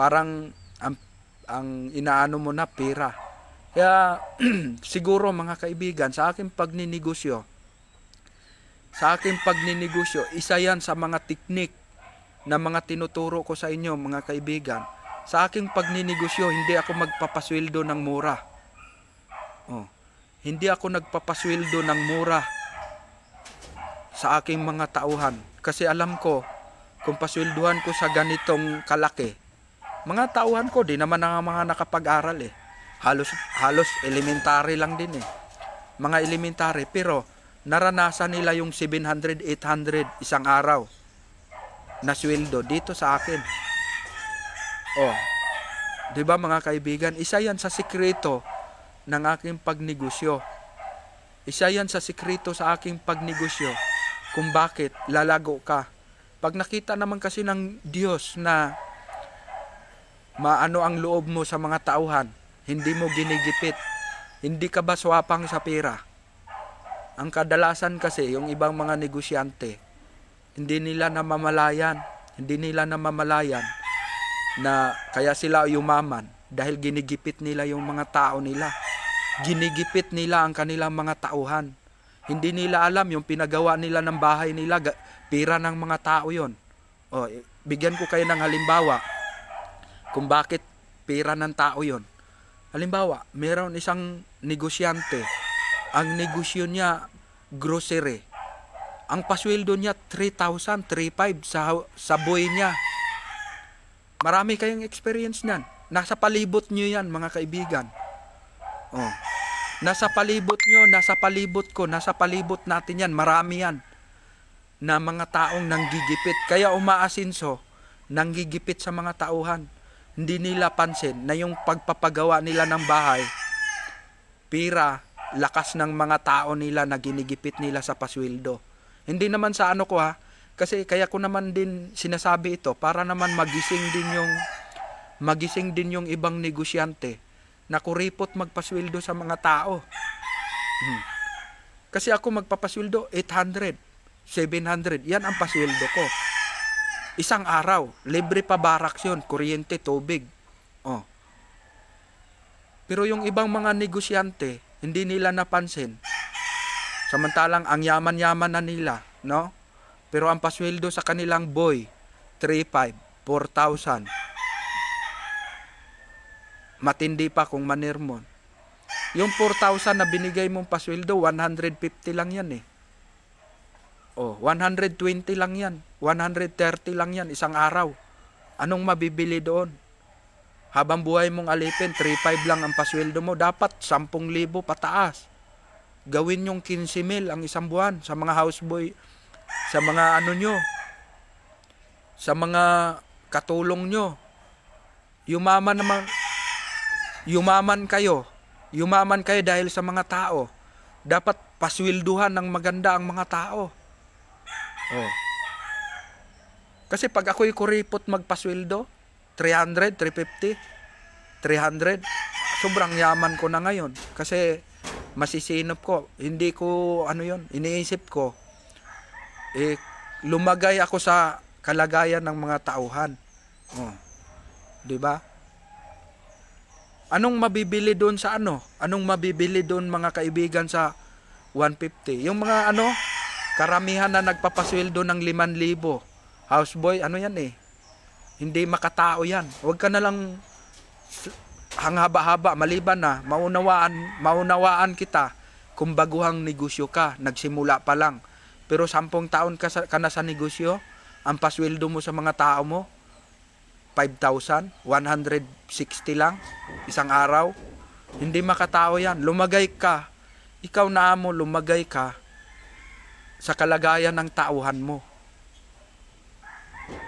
parang ang, ang inaano mo na pera. Kaya siguro mga kaibigan, sa aking pagninegosyo, sa aking pagninegosyo, isa yan sa mga teknik na mga tinuturo ko sa inyo mga kaibigan, sa aking pagninegosyo, hindi ako magpapasweldo ng mura. Oh, hindi ako nagpapasweldo ng mura sa aking mga tauhan. Kasi alam ko, kung pasweldohan ko sa ganitong kalaki, mga tauhan ko, di naman ang mga nakapag-aral eh. Halos, halos elementary lang din eh. Mga elementary, pero naranasan nila yung 700, 800 isang araw na sweldo dito sa akin. Oh, 'di ba mga kaibigan, isa 'yan sa sikreto ng aking pagnegosyo. Isa 'yan sa sikreto sa aking pagnegosyo kung bakit lalago ka. Pag nakita naman kasi ng Diyos na maano ang loob mo sa mga tauhan, hindi mo ginigipit, hindi ka ba swapang sa pera? Ang kadalasan kasi yung ibang mga negosyante, hindi nila namamalayan, hindi nila namamalayan na kaya sila yumaman dahil ginigipit nila yung mga tao nila. Ginigipit nila ang kanilang mga tauhan. Hindi nila alam yung pinagawa nila ng bahay nila, pira ng mga tao yon. O, eh, bigyan ko kayo ng halimbawa kung bakit pira ng tao yon. Halimbawa, meron isang negosyante. Ang negosyo niya, grocery. Ang pasweldo niya 3,000, 3,500 sa, sa buhay niya. Marami kayong experience niyan. Nasa palibot niyo yan mga kaibigan. Oh. Nasa palibot niyo, nasa palibot ko, nasa palibot natin yan. Marami yan na mga taong nanggigipit. Kaya umaasinso, nanggigipit sa mga tauhan. Hindi nila pansin na yung pagpapagawa nila ng bahay, pira, lakas ng mga tao nila na ginigipit nila sa pasweldo. Hindi naman sa ano ko ha. Kasi kaya ko naman din sinasabi ito para naman magising din yung magising din yung ibang negosyante na kuripot magpasweldo sa mga tao. Hmm. Kasi ako magpapasweldo 800, 700. Yan ang pasweldo ko. Isang araw, libre pa baraks yun, kuryente, tubig. Oh. Pero yung ibang mga negosyante, hindi nila napansin Samantalang ang yaman-yaman na nila, no? Pero ang pasweldo sa kanilang boy, 3,5, 4,000. Matindi pa kung manirmon. Yung 4,000 na binigay mong pasweldo, 150 lang yan eh. Oh, 120 lang yan. 130 lang yan, isang araw. Anong mabibili doon? Habang buhay mong alipin, 3.5 lang ang pasweldo mo. Dapat 10,000 pataas gawin yung 15 mil ang isang buwan sa mga houseboy, sa mga ano nyo, sa mga katulong nyo. Yumaman naman, yumaman kayo. Yumaman kayo dahil sa mga tao. Dapat paswilduhan ng maganda ang mga tao. Oh. Kasi pag ako'y kuripot magpaswildo, 300, 350, 300, sobrang yaman ko na ngayon. Kasi masisinop ko. Hindi ko, ano yon iniisip ko, eh, lumagay ako sa kalagayan ng mga tauhan. Oh. 'Di ba? Anong mabibili doon sa ano? Anong mabibili doon mga kaibigan sa 150? Yung mga ano, karamihan na nagpapasweldo ng 5,000. Houseboy, ano 'yan eh? Hindi makatao 'yan. Huwag ka na lang ang haba-haba maliban na maunawaan maunawaan kita kung baguhang negosyo ka nagsimula pa lang pero sampung taon ka, sa, ka na sa negosyo ang pasweldo mo sa mga tao mo 5,000 160 lang isang araw hindi makatao yan lumagay ka ikaw na amo, lumagay ka sa kalagayan ng tauhan mo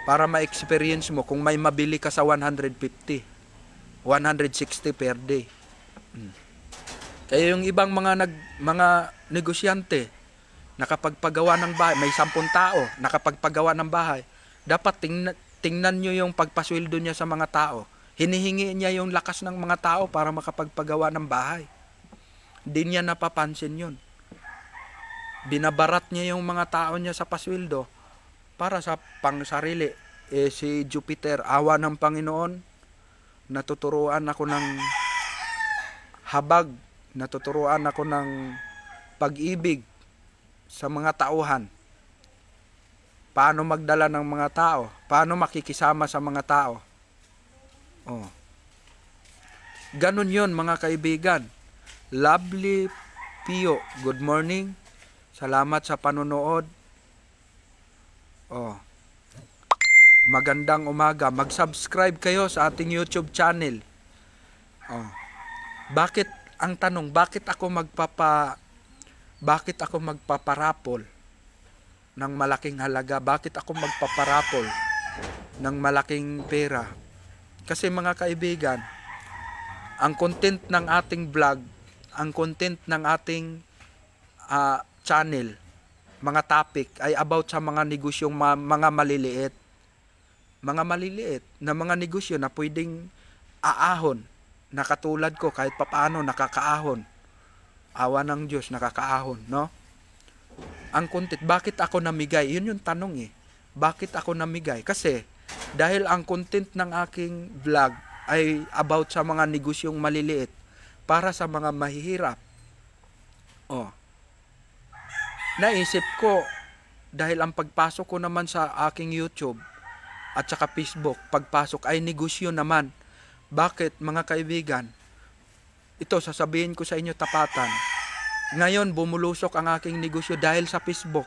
para ma-experience mo kung may mabili ka sa 150 160 per day. Hmm. Kaya yung ibang mga nag, mga negosyante nakapagpagawa ng bahay, may 10 tao nakapagpagawa ng bahay, dapat tingnan tingnan niyo yung pagpasweldo niya sa mga tao. Hinihingi niya yung lakas ng mga tao para makapagpagawa ng bahay. Hindi niya napapansin yun. Binabarat niya yung mga tao niya sa pasweldo para sa pang sarili. Eh, si Jupiter, awa ng Panginoon, natuturuan ako ng habag, natuturuan ako ng pag-ibig sa mga tauhan. Paano magdala ng mga tao? Paano makikisama sa mga tao? Oh. Ganun yon mga kaibigan. Lovely Pio, good morning. Salamat sa panonood. Oh. Magandang umaga. Mag-subscribe kayo sa ating YouTube channel. Oh. Bakit ang tanong, bakit ako magpapa bakit ako magpaparapol ng malaking halaga? Bakit ako magpaparapol ng malaking pera? Kasi mga kaibigan, ang content ng ating vlog, ang content ng ating uh, channel, mga topic ay about sa mga negosyong ma- mga maliliit mga maliliit na mga negosyo na pwedeng aahon na katulad ko kahit papaano nakakaahon awa ng Diyos nakakaahon no ang content bakit ako namigay yun yung tanong eh bakit ako namigay kasi dahil ang content ng aking vlog ay about sa mga negosyong maliliit para sa mga mahihirap oh naisip ko dahil ang pagpasok ko naman sa aking YouTube at saka Facebook pagpasok ay negosyo naman. Bakit mga kaibigan? Ito sasabihin ko sa inyo tapatan. Ngayon bumulusok ang aking negosyo dahil sa Facebook.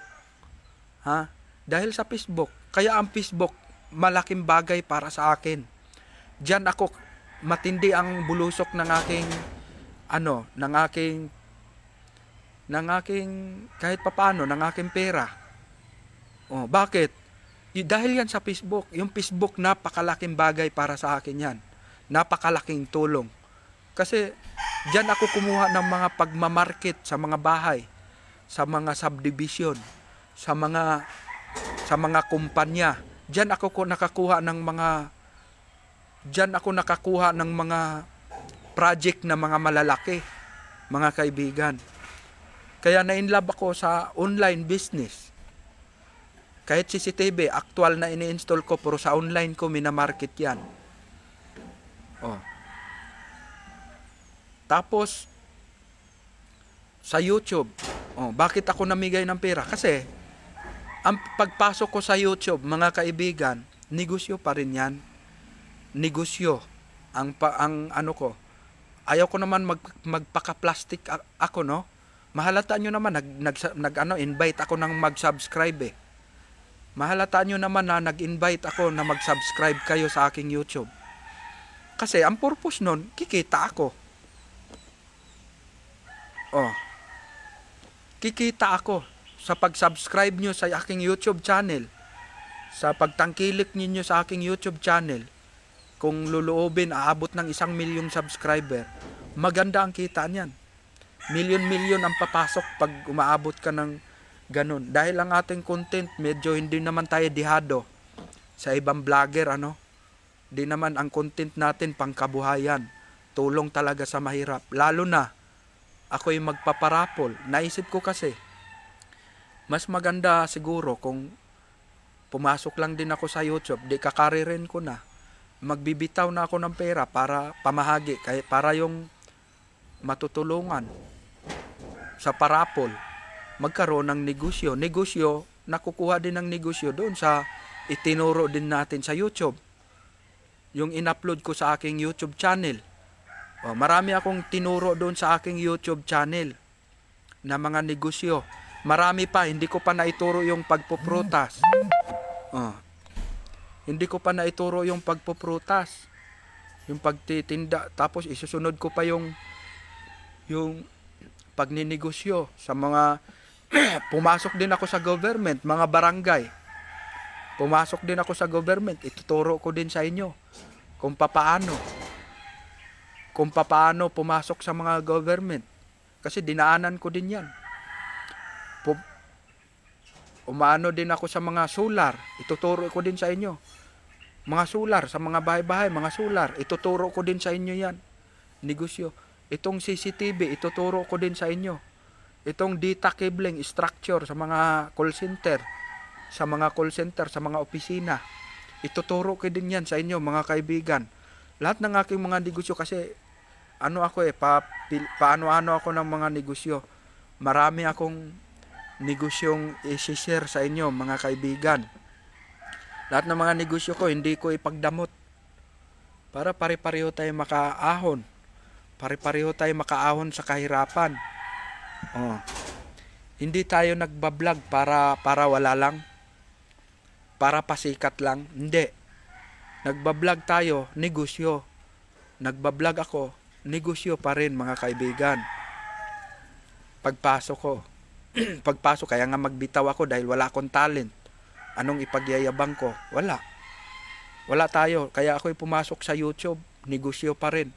Ha? Dahil sa Facebook. Kaya ang Facebook malaking bagay para sa akin. Diyan ako matindi ang bulusok ng aking ano, ng aking ng aking kahit papaano ng aking pera. Oh, bakit? Dahil yan sa Facebook, yung Facebook napakalaking bagay para sa akin yan. Napakalaking tulong. Kasi diyan ako kumuha ng mga pagmamarket sa mga bahay, sa mga subdivision, sa mga sa mga kumpanya. Diyan ako ko nakakuha ng mga diyan ako nakakuha ng mga project na mga malalaki, mga kaibigan. Kaya na-inlove ako sa online business. Kahit CCTV, actual na ini-install ko pero sa online ko minamarket yan. Oh. Tapos, sa YouTube, oh, bakit ako namigay ng pera? Kasi, ang pagpasok ko sa YouTube, mga kaibigan, negosyo pa rin yan. Negosyo. Ang, pa, ang ano ko, ayaw ko naman mag, magpaka-plastic ako, no? Mahalata nyo naman, nag, nag, nag ano, invite ako ng mag-subscribe eh. Mahalata nyo naman na nag-invite ako na mag-subscribe kayo sa aking YouTube. Kasi ang purpose nun, kikita ako. Oh. Kikita ako sa pag-subscribe nyo sa aking YouTube channel. Sa pagtangkilik ninyo sa aking YouTube channel. Kung luluobin, aabot ng isang milyong subscriber. Maganda ang kita niyan. Million-million ang papasok pag umaabot ka ng Ganun. Dahil ang ating content, medyo hindi naman tayo dihado sa ibang vlogger, ano? Hindi naman ang content natin pangkabuhayan. Tulong talaga sa mahirap. Lalo na, ako'y magpaparapol. Naisip ko kasi, mas maganda siguro kung pumasok lang din ako sa YouTube, di kakaririn ko na. Magbibitaw na ako ng pera para pamahagi, para yung matutulungan sa parapol magkaroon ng negosyo. Negosyo, nakukuha din ng negosyo doon sa itinuro din natin sa YouTube. Yung in-upload ko sa aking YouTube channel. O, marami akong tinuro doon sa aking YouTube channel na mga negosyo. Marami pa, hindi ko pa naituro yung pagpuprutas. Oh. Hindi ko pa naituro yung pagpuprutas. Yung pagtitinda. Tapos isusunod ko pa yung yung pagninegosyo sa mga pumasok din ako sa government, mga barangay. Pumasok din ako sa government, ituturo ko din sa inyo kung papaano. Kung papaano pumasok sa mga government. Kasi dinaanan ko din yan. Pum- umaano din ako sa mga solar, ituturo ko din sa inyo. Mga solar, sa mga bahay-bahay, mga solar, ituturo ko din sa inyo yan. Negosyo. Itong CCTV, ituturo ko din sa inyo itong data cabling structure sa mga call center, sa mga call center, sa mga opisina. Ituturo ko din yan sa inyo mga kaibigan. Lahat ng aking mga negosyo kasi ano ako eh, pa, paano-ano ako ng mga negosyo. Marami akong negosyong i-share sa inyo mga kaibigan. Lahat ng mga negosyo ko hindi ko ipagdamot para pare-pareho tayo makaahon. Pare-pareho tayo makaahon sa kahirapan. Oh. Hindi tayo nagbablog para para wala lang. Para pasikat lang. Hindi. Nagbablog tayo, negosyo. Nagbablog ako, negosyo pa rin mga kaibigan. Pagpasok ko. Pagpasok, kaya nga magbitaw ako dahil wala akong talent. Anong ipagyayabang ko? Wala. Wala tayo. Kaya ako'y pumasok sa YouTube, negosyo pa rin.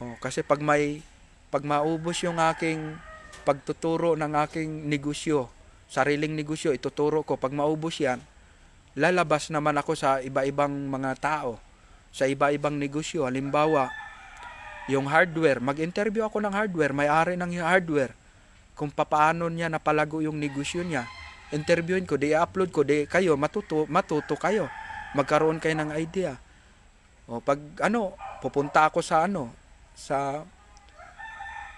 Oh, kasi pag may pag maubos yung aking pagtuturo ng aking negosyo, sariling negosyo, ituturo ko. Pag maubos yan, lalabas naman ako sa iba-ibang mga tao, sa iba-ibang negosyo. Halimbawa, yung hardware, mag-interview ako ng hardware, may-ari ng hardware, kung papaano niya napalago yung negosyo niya. Interviewin ko, di upload ko, di kayo, matuto, matuto kayo. Magkaroon kayo ng idea. O pag ano, pupunta ako sa ano, sa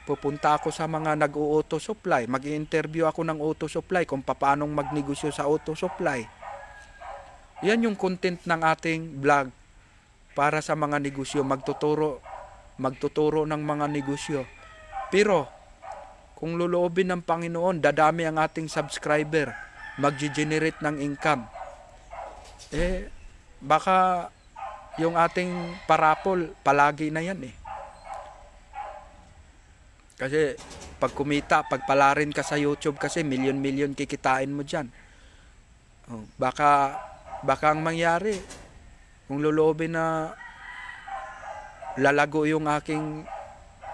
Pupunta ako sa mga nag-auto supply. mag interview ako ng auto supply kung paanong magnegosyo sa auto supply. Yan yung content ng ating vlog para sa mga negosyo. Magtuturo, magtuturo ng mga negosyo. Pero, kung loloobin ng Panginoon, dadami ang ating subscriber. Mag-generate ng income. Eh, baka yung ating parapol, palagi na yan eh. Kasi pag kumita, pag pala rin ka sa YouTube kasi milyon-milyon kikitain mo diyan. Oh, baka baka ang mangyari kung lulobin na lalago yung aking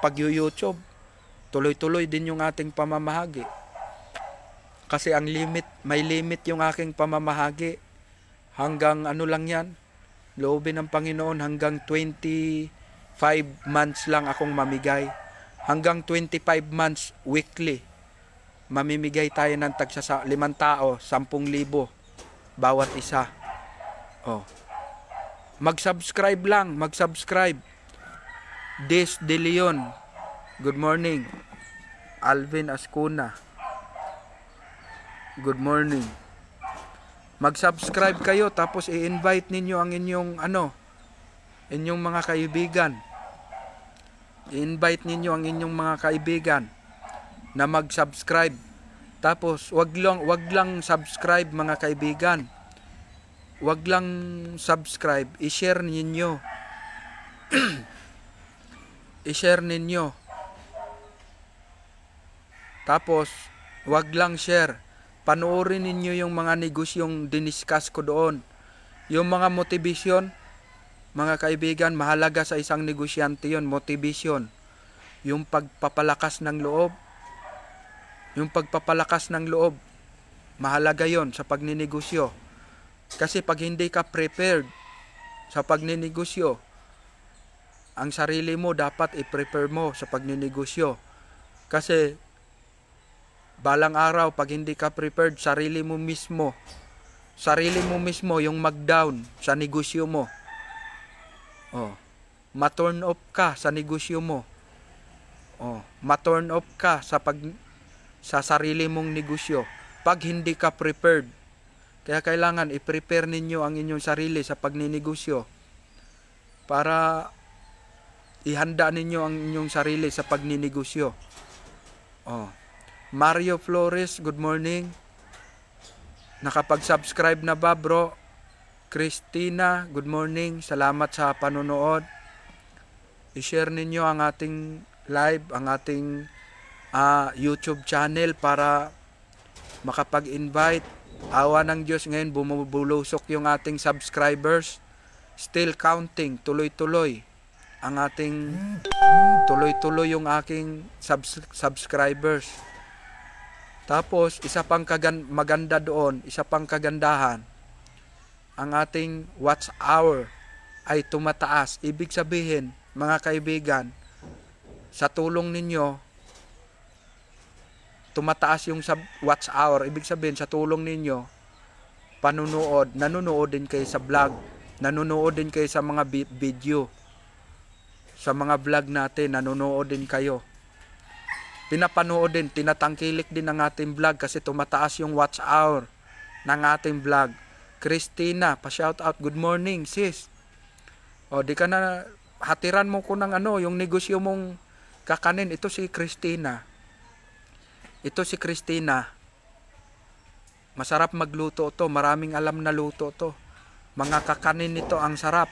pag-YouTube, tuloy-tuloy din yung ating pamamahagi. Kasi ang limit, may limit yung aking pamamahagi hanggang ano lang yan, loobin ng Panginoon hanggang 25 months lang akong mamigay hanggang 25 months weekly mamimigay tayo ng tagsa sa limang tao 10,000 bawat isa oh mag-subscribe lang mag-subscribe Des De Leon good morning Alvin Ascuna good morning mag-subscribe kayo tapos i-invite ninyo ang inyong ano inyong mga kaibigan invite ninyo ang inyong mga kaibigan na mag-subscribe. Tapos wag lang wag lang subscribe mga kaibigan. Wag lang subscribe, i-share ninyo. i-share ninyo. Tapos wag lang share. Panoorin ninyo yung mga negosyong diniscuss ko doon. Yung mga motivation mga kaibigan, mahalaga sa isang negosyante yon motivation. Yung pagpapalakas ng loob. Yung pagpapalakas ng loob. Mahalaga yon sa pagninegosyo. Kasi pag hindi ka prepared sa pagninegosyo, ang sarili mo dapat i-prepare mo sa pagninegosyo. Kasi balang araw pag hindi ka prepared, sarili mo mismo sarili mo mismo yung mag-down sa negosyo mo. Oh. Ma-turn off ka sa negosyo mo. Oh, ma-turn off ka sa pag sa sarili mong negosyo pag hindi ka prepared. Kaya kailangan i-prepare ninyo ang inyong sarili sa pagninegosyo para ihanda ninyo ang inyong sarili sa pagninegosyo. Oh. Mario Flores, good morning. Nakapag-subscribe na ba, bro? Christina, good morning. Salamat sa panonood. I-share ninyo ang ating live, ang ating uh, YouTube channel para makapag-invite. Awa ng Diyos ngayon, bumubulusok yung ating subscribers. Still counting, tuloy-tuloy ang ating tuloy-tuloy yung aking subs- subscribers. Tapos, isa pang kagan- maganda doon, isa pang kagandahan, ang ating watch hour ay tumataas. Ibig sabihin, mga kaibigan, sa tulong ninyo, tumataas yung sa watch hour. Ibig sabihin, sa tulong ninyo, panunood, nanonood din kayo sa vlog, nanonood din kayo sa mga video, sa mga vlog natin, nanonood din kayo pinapanood din, tinatangkilik din ang ating vlog kasi tumataas yung watch hour ng ating vlog. Christina, pa-shout out, good morning, sis. O, di ka na, hatiran mo ko ng ano, yung negosyo mong kakanin. Ito si Christina. Ito si Christina. Masarap magluto to. Maraming alam na luto to. Mga kakanin nito ang sarap.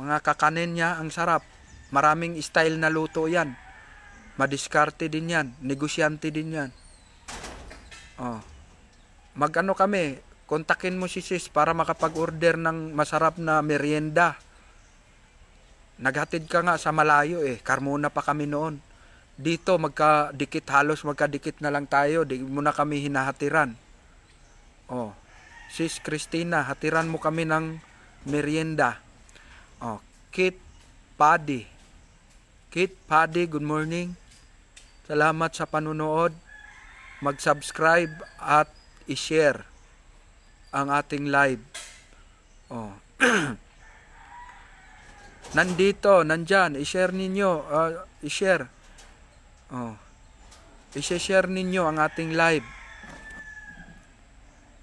Mga kakanin niya ang sarap. Maraming style na luto yan. Madiskarte din yan. Negosyante din yan. Oh. Magano kami, kontakin mo si sis para makapag-order ng masarap na merienda. Naghatid ka nga sa malayo eh, Carmona pa kami noon. Dito magkadikit, halos magkadikit na lang tayo, di mo na kami hinahatiran. Oh, sis Christina, hatiran mo kami ng merienda. Oh, Kit Paddy. Kit Paddy, good morning. Salamat sa panunood. Mag-subscribe at i-share ang ating live. Oh. Nandito, nandyan, i-share ninyo, uh, i-share. Oh. I-share ninyo ang ating live.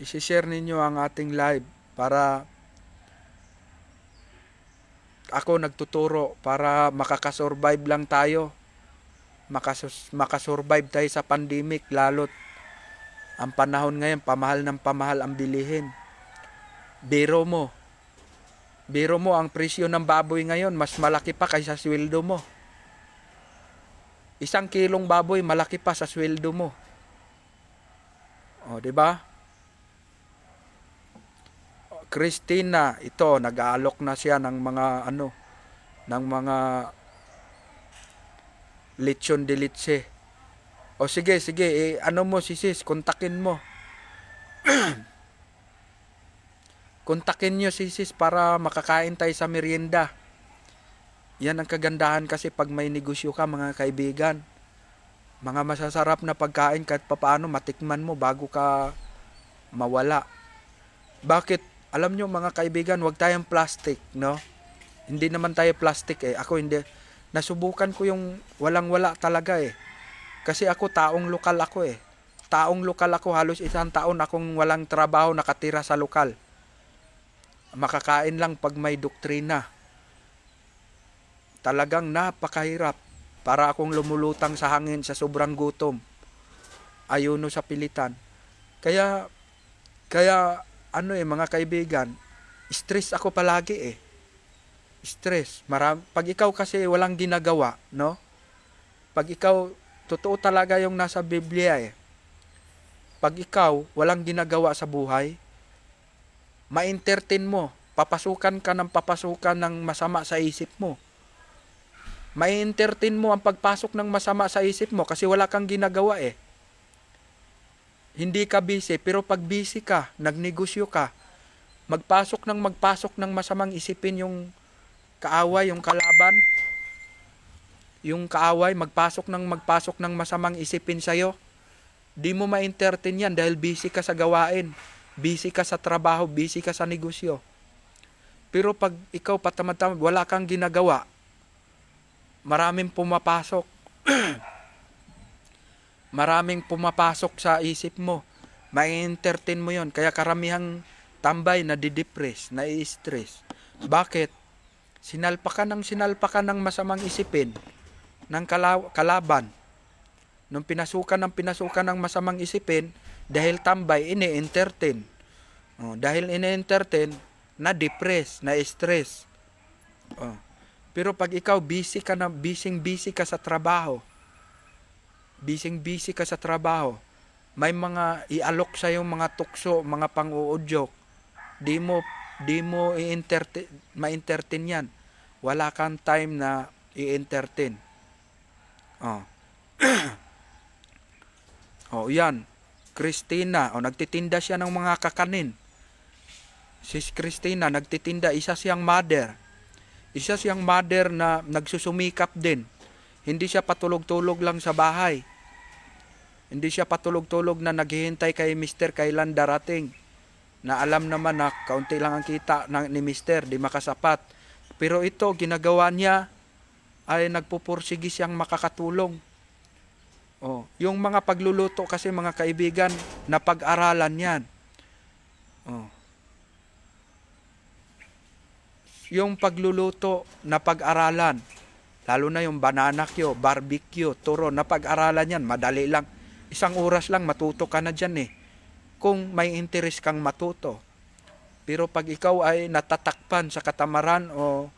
I-share ninyo ang ating live para ako nagtuturo para makakasurvive lang tayo. Makas makasurvive tayo sa pandemic lalot ang panahon ngayon, pamahal ng pamahal ang bilihin. Biro mo. Biro mo, ang presyo ng baboy ngayon, mas malaki pa kaysa sweldo mo. Isang kilong baboy, malaki pa sa sweldo mo. O, di ba? Christina, ito, nag-aalok na siya ng mga ano, ng mga lechon de leche. O sige, sige, eh, ano mo si sis, kontakin mo. kontakin nyo si sis para makakain tayo sa merienda. Yan ang kagandahan kasi pag may negosyo ka mga kaibigan. Mga masasarap na pagkain kahit papaano matikman mo bago ka mawala. Bakit? Alam nyo mga kaibigan, wag tayong plastic, no? Hindi naman tayo plastic eh. Ako hindi. Nasubukan ko yung walang-wala talaga eh. Kasi ako taong lokal ako eh. Taong lokal ako halos isang taon akong walang trabaho nakatira sa lokal. Makakain lang pag may doktrina. Talagang napakahirap para akong lumulutang sa hangin sa sobrang gutom. Ayuno sa pilitan. Kaya kaya ano eh mga kaibigan, stress ako palagi eh. Stress. Maram pag ikaw kasi walang ginagawa, no? Pag ikaw Totoo talaga yung nasa Biblia eh. Pag ikaw walang ginagawa sa buhay, ma-entertain mo. Papasukan ka ng papasukan ng masama sa isip mo. Ma-entertain mo ang pagpasok ng masama sa isip mo kasi wala kang ginagawa eh. Hindi ka busy, pero pag busy ka, nagnegosyo ka, magpasok ng magpasok ng masamang isipin yung kaaway, yung kalaban, yung kaaway, magpasok ng magpasok ng masamang isipin sa'yo. Di mo ma-entertain yan dahil busy ka sa gawain, busy ka sa trabaho, busy ka sa negosyo. Pero pag ikaw patamad-tamad, wala kang ginagawa, maraming pumapasok. maraming pumapasok sa isip mo. Ma-entertain mo yon Kaya karamihang tambay na didepress, na i-stress. Bakit? Sinalpakan ng sinalpakan ng masamang isipin ng kalaban. Nung pinasukan ng pinasukan ng masamang isipin, dahil tambay, ini-entertain. Oh, dahil ini-entertain, na-depress, na-stress. Oh. Pero pag ikaw busy ka na, busy-busy ka sa trabaho, busy-busy ka sa trabaho, may mga ialok sa iyo mga tukso, mga pang-uudyok. Di mo di mo ma-entertain 'yan. Wala kang time na i-entertain. Oh. oh, yan. Christina, oh, nagtitinda siya ng mga kakanin. Si Christina, nagtitinda, isa siyang mother. Isa siyang mother na nagsusumikap din. Hindi siya patulog-tulog lang sa bahay. Hindi siya patulog-tulog na naghihintay kay Mr. kailan darating. Na alam naman na kaunti lang ang kita ni Mr. di makasapat. Pero ito, ginagawa niya ay nagpupursige siyang makakatulong. Oh, yung mga pagluluto kasi mga kaibigan, na pag aralan 'yan. Oh. Yung pagluluto, na pag aralan Lalo na yung banana kyo, barbecue, turo, pag aralan 'yan, madali lang. Isang oras lang matuto ka na diyan eh. Kung may interest kang matuto. Pero pag ikaw ay natatakpan sa katamaran o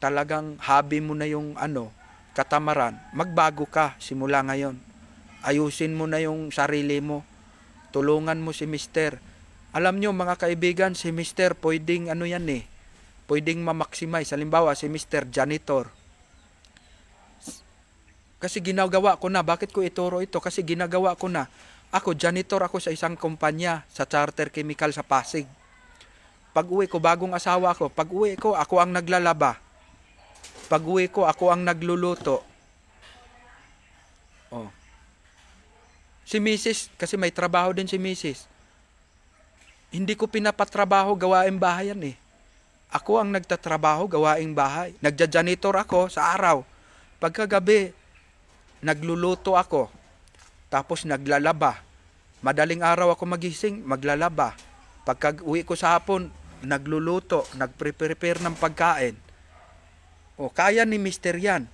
talagang habi mo na yung ano, katamaran, magbago ka simula ngayon. Ayusin mo na yung sarili mo. Tulungan mo si Mister. Alam nyo mga kaibigan, si Mister pwedeng ano yan eh, pwedeng ma-maximize. Halimbawa, si Mister Janitor. Kasi ginagawa ko na. Bakit ko ituro ito? Kasi ginagawa ko na. Ako, janitor ako sa isang kumpanya sa Charter Chemical sa Pasig. Pag uwi ko, bagong asawa ko. Pag uwi ko, ako ang naglalaba. Pag uwi ko, ako ang nagluluto. Oh. Si Mrs. Kasi may trabaho din si Mrs. Hindi ko pinapatrabaho gawaing bahayan eh. Ako ang nagtatrabaho gawaing bahay. Nagja-janitor ako sa araw. Pagkagabi, nagluluto ako. Tapos naglalaba. Madaling araw ako magising, maglalaba. Pagka uwi ko sa hapon, nagluluto, nagpre-prepare ng pagkain. O, kaya ni Mr. yan.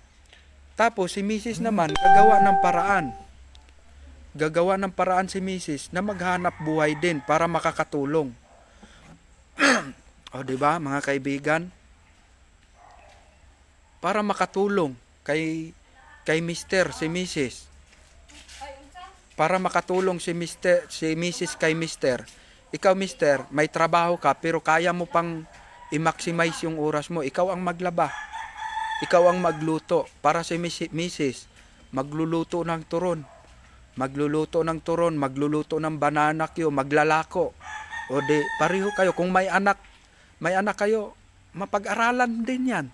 Tapos si Mrs. naman gagawa ng paraan. Gagawa ng paraan si Mrs. na maghanap buhay din para makakatulong. o, di ba mga kaibigan? Para makatulong kay kay Mr. si Mrs. Para makatulong si Mr. si Mrs. kay Mr. Ikaw Mr. may trabaho ka pero kaya mo pang i-maximize yung oras mo. Ikaw ang maglaba. Ikaw ang magluto para sa si misis Magluluto ng turon. Magluluto ng turon, magluluto ng banana kyo, maglalako. O de, pareho kayo. Kung may anak, may anak kayo, mapag-aralan din yan.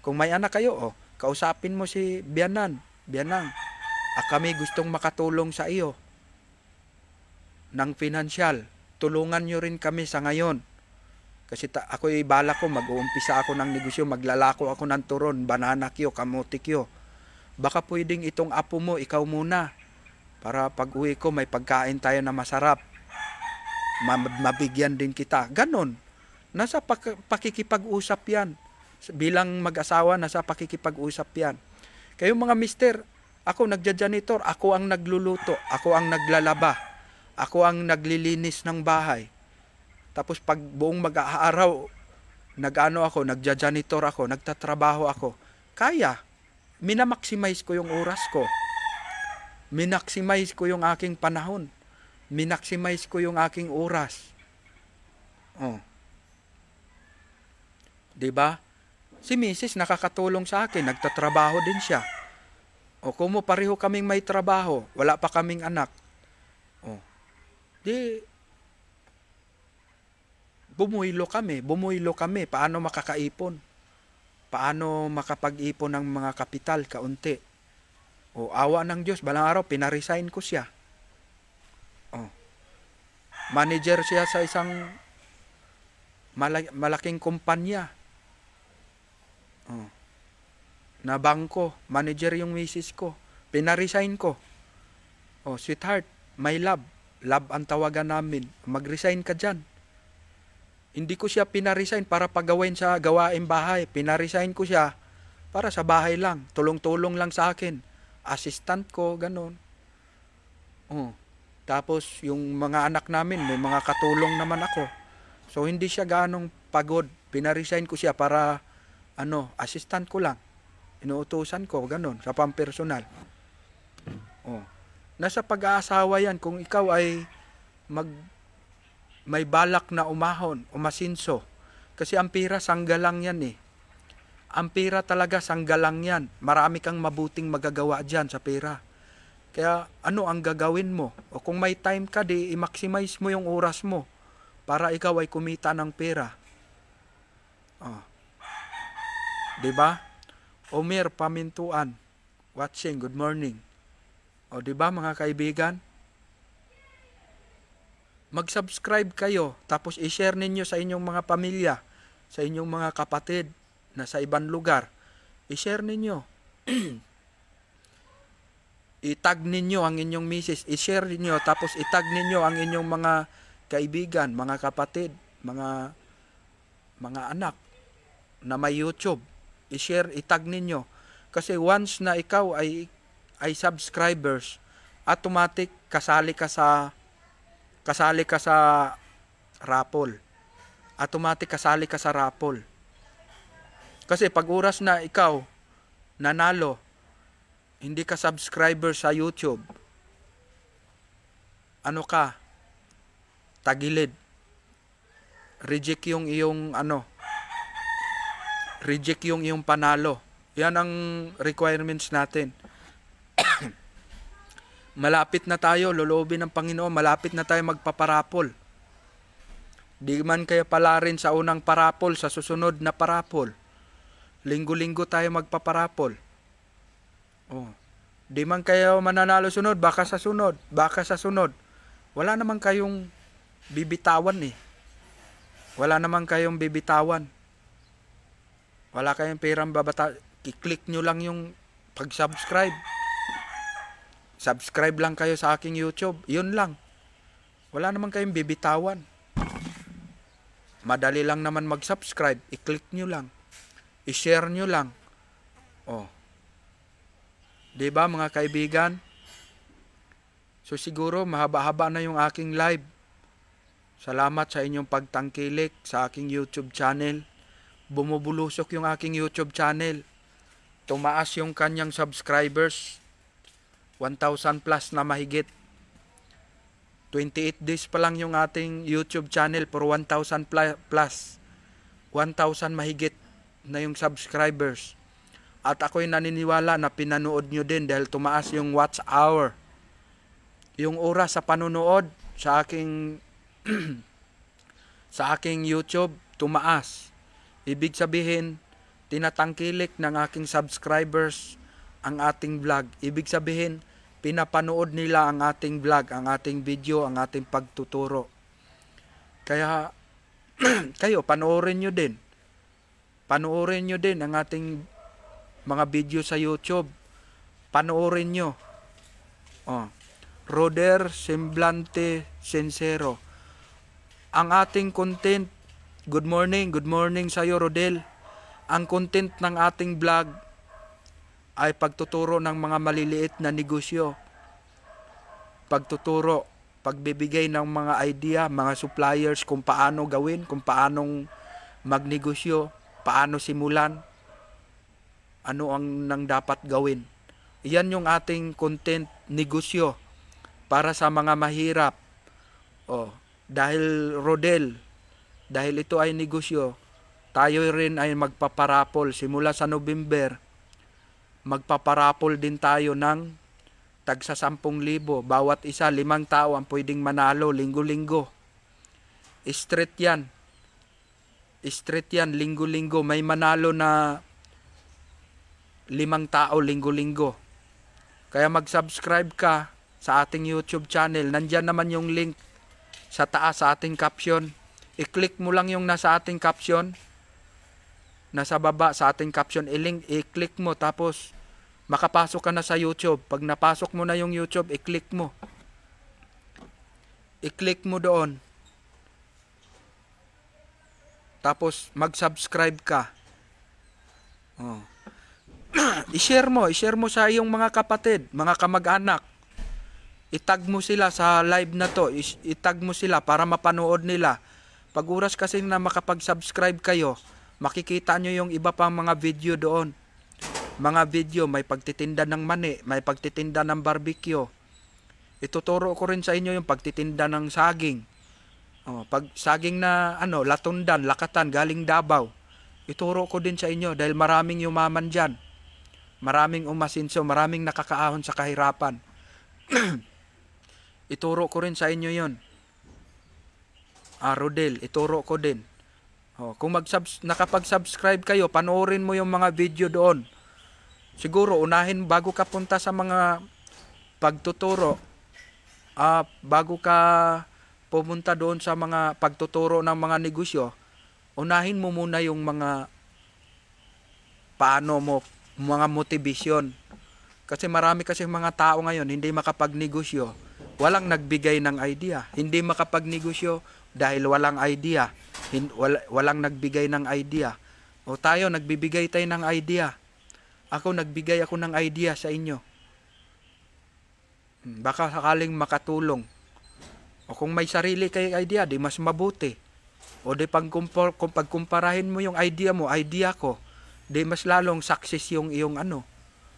Kung may anak kayo, oh, kausapin mo si Bianan, Bianang, ah, kami gustong makatulong sa iyo ng financial Tulungan nyo rin kami sa ngayon kasi ta- ako ay bala ko, mag-uumpisa ako ng negosyo, maglalako ako ng turon, banana kyo, kamote kyo. Baka pwedeng itong apo mo, ikaw muna. Para pag uwi ko, may pagkain tayo na masarap. Ma- mabigyan din kita. Ganon. Nasa pak- pakikipag-usap yan. Bilang mag-asawa, nasa pakikipag-usap yan. Kayo mga mister, ako nagja-janitor, ako ang nagluluto, ako ang naglalaba, ako ang naglilinis ng bahay tapos pag buong mag-aaraw, nag-ano ako, nag janitor ako, nagtatrabaho ako, kaya. Minamaximize ko yung oras ko. Minaximize ko yung aking panahon. Minaximize ko yung aking oras. Oh. 'Di ba? Si Mrs. nakakatulong sa akin, nagtatrabaho din siya. O kumo pareho kaming may trabaho, wala pa kaming anak. Oh. Di bumuilo kami, bumuilo kami, paano makakaipon? Paano makapag-ipon ng mga kapital kaunti? O awa ng Diyos, balang araw pinaresign ko siya. O. Manager siya sa isang malaking kumpanya. O. Na bangko, manager yung misis ko. Pinaresign ko. O, sweetheart, my love, love ang tawagan namin. Mag-resign ka dyan hindi ko siya pinaresign para pagawin sa gawaing bahay. Pinaresign ko siya para sa bahay lang. Tulong-tulong lang sa akin. Assistant ko, ganun. Oh. Tapos yung mga anak namin, may mga katulong naman ako. So hindi siya ganong pagod. Pinaresign ko siya para ano, assistant ko lang. Inuutusan ko, ganun, sa pampersonal. Oh. Nasa pag-aasawa yan kung ikaw ay mag may balak na umahon, umasinso. Kasi ang pira sanggalang yan eh. Ang pira talaga sanggalang yan. Marami kang mabuting magagawa dyan sa pira. Kaya ano ang gagawin mo? O kung may time ka, di i-maximize mo yung oras mo para ikaw ay kumita ng pera. Oh. 'Di ba? Omer Pamintuan watching. Good morning. O 'di ba mga kaibigan? mag-subscribe kayo tapos i-share ninyo sa inyong mga pamilya, sa inyong mga kapatid na sa ibang lugar. I-share ninyo. i-tag ninyo ang inyong misis, i-share ninyo tapos i-tag ninyo ang inyong mga kaibigan, mga kapatid, mga mga anak na may YouTube. I-share, i-tag ninyo. Kasi once na ikaw ay ay subscribers, automatic kasali ka sa kasali ka sa raffle. Automatic kasali ka sa raffle. Kasi pag oras na ikaw nanalo, hindi ka subscriber sa YouTube, ano ka, tagilid. Reject yung iyong ano, reject yung iyong panalo. Yan ang requirements natin. Malapit na tayo, lolobin ng Panginoon. Malapit na tayo magpaparapol. Di man kayo pala rin sa unang parapol, sa susunod na parapol. Linggo-linggo tayo magpaparapol. Oh. Di man kayo mananalo sunod, baka sa sunod, baka sa sunod. Wala naman kayong bibitawan eh. Wala naman kayong bibitawan. Wala kayong perang babata. I-click nyo lang yung pag-subscribe. Subscribe lang kayo sa aking YouTube. Yun lang. Wala naman kayong bibitawan. Madali lang naman mag-subscribe. I-click nyo lang. I-share nyo lang. Oh. 'Di ba mga kaibigan? So siguro mahaba-haba na yung aking live. Salamat sa inyong pagtangkilik sa aking YouTube channel. Bumubulusok yung aking YouTube channel. Tumaas yung kanyang subscribers. 1,000 plus na mahigit. 28 days pa lang yung ating YouTube channel for 1,000 plus. 1,000 mahigit na yung subscribers. At ako'y naniniwala na pinanood nyo din dahil tumaas yung watch hour. Yung oras sa panonood sa aking sa aking YouTube tumaas. Ibig sabihin, tinatangkilik ng aking subscribers ang ating vlog. Ibig sabihin, pinapanood nila ang ating vlog, ang ating video, ang ating pagtuturo. Kaya kayo panoorin nyo din. Panoorin nyo din ang ating mga video sa YouTube. Panoorin nyo. Oh. Roder Semblante Sincero. Ang ating content, good morning, good morning sa'yo Rodel. Ang content ng ating vlog, ay pagtuturo ng mga maliliit na negosyo, pagtuturo, pagbibigay ng mga idea, mga suppliers kung paano gawin, kung paanong magnegosyo, paano simulan, ano ang nang dapat gawin. Iyan yung ating content negosyo para sa mga mahirap. Oh, dahil Rodel, dahil ito ay negosyo, tayo rin ay magpaparapol simula sa November magpaparapol din tayo ng tagsa 10,000. Bawat isa, limang tao ang pwedeng manalo linggo-linggo. Street yan. Street yan, linggo-linggo. May manalo na limang tao linggo-linggo. Kaya mag-subscribe ka sa ating YouTube channel. Nandyan naman yung link sa taas sa ating caption. I-click mo lang yung nasa ating caption nasa baba sa ating caption i-link, i-click mo tapos makapasok ka na sa YouTube. Pag napasok mo na yung YouTube, i-click mo. I-click mo doon. Tapos mag-subscribe ka. Oh. i-share mo, i-share mo sa iyong mga kapatid, mga kamag-anak. Itag mo sila sa live na to, itag mo sila para mapanood nila. Pag oras kasi na makapag-subscribe kayo, makikita nyo yung iba pang mga video doon. Mga video, may pagtitinda ng mani, may pagtitinda ng barbecue. Ituturo ko rin sa inyo yung pagtitinda ng saging. Oh, pag saging na ano, latundan, lakatan, galing Davao. Ituro ko din sa inyo dahil maraming yumaman dyan. Maraming umasinso, maraming nakakaahon sa kahirapan. ituro ko rin sa inyo yon. Ah, Rodel, ituro ko din. Oh, kung mag nakapag-subscribe kayo, panoorin mo yung mga video doon. Siguro unahin bago ka punta sa mga pagtuturo, uh, bago ka pumunta doon sa mga pagtuturo ng mga negosyo, unahin mo muna yung mga paano mo, mga motivation. Kasi marami kasi mga tao ngayon hindi makapag-negosyo Walang nagbigay ng idea. Hindi makapagnegosyo dahil walang idea. Hin, wal, walang nagbigay ng idea. O tayo, nagbibigay tayo ng idea. Ako, nagbigay ako ng idea sa inyo. Hmm, baka sakaling makatulong. O kung may sarili kay idea, di mas mabuti. O di pag kung pagkumparahin mo yung idea mo, idea ko, di mas lalong success yung iyong ano,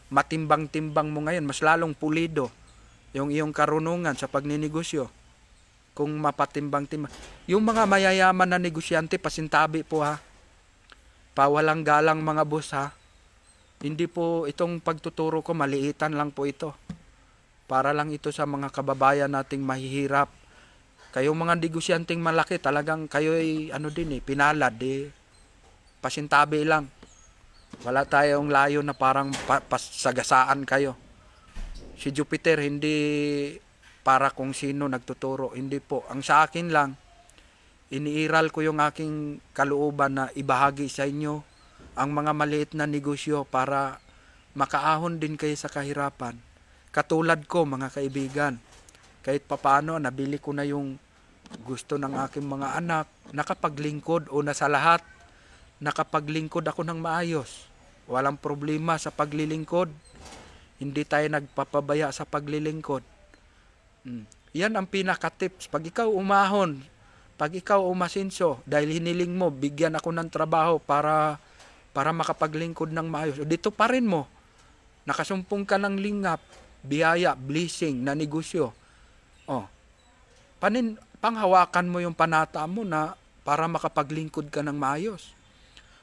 matimbang-timbang mo ngayon, mas lalong pulido yung iyong karunungan sa pagninegosyo. Kung mapatimbang-timbang. Yung mga mayayaman na negosyante, pasintabi po ha. Pawalang galang mga boss ha. Hindi po itong pagtuturo ko, maliitan lang po ito. Para lang ito sa mga kababayan nating mahihirap. Kayong mga negosyanteng malaki, talagang kayo ay ano din eh, pinalad eh. Pasintabi lang. Wala tayong layo na parang pa- pasagasaan kayo Si Jupiter hindi para kung sino nagtuturo, hindi po. Ang sa akin lang, iniiral ko yung aking kalooban na ibahagi sa inyo ang mga maliit na negosyo para makaahon din kayo sa kahirapan. Katulad ko mga kaibigan, kahit papaano nabili ko na yung gusto ng aking mga anak, nakapaglingkod o nasa lahat, nakapaglingkod ako ng maayos. Walang problema sa paglilingkod hindi tayo nagpapabaya sa paglilingkod. Hmm. Yan ang pinaka-tips. Pag ikaw umahon, pag ikaw umasinso, dahil hiniling mo, bigyan ako ng trabaho para para makapaglingkod ng maayos. O dito pa rin mo. Nakasumpong ka ng lingap, biyaya, blessing, na negosyo. O, panin, panghawakan mo yung panata mo na para makapaglingkod ka ng maayos.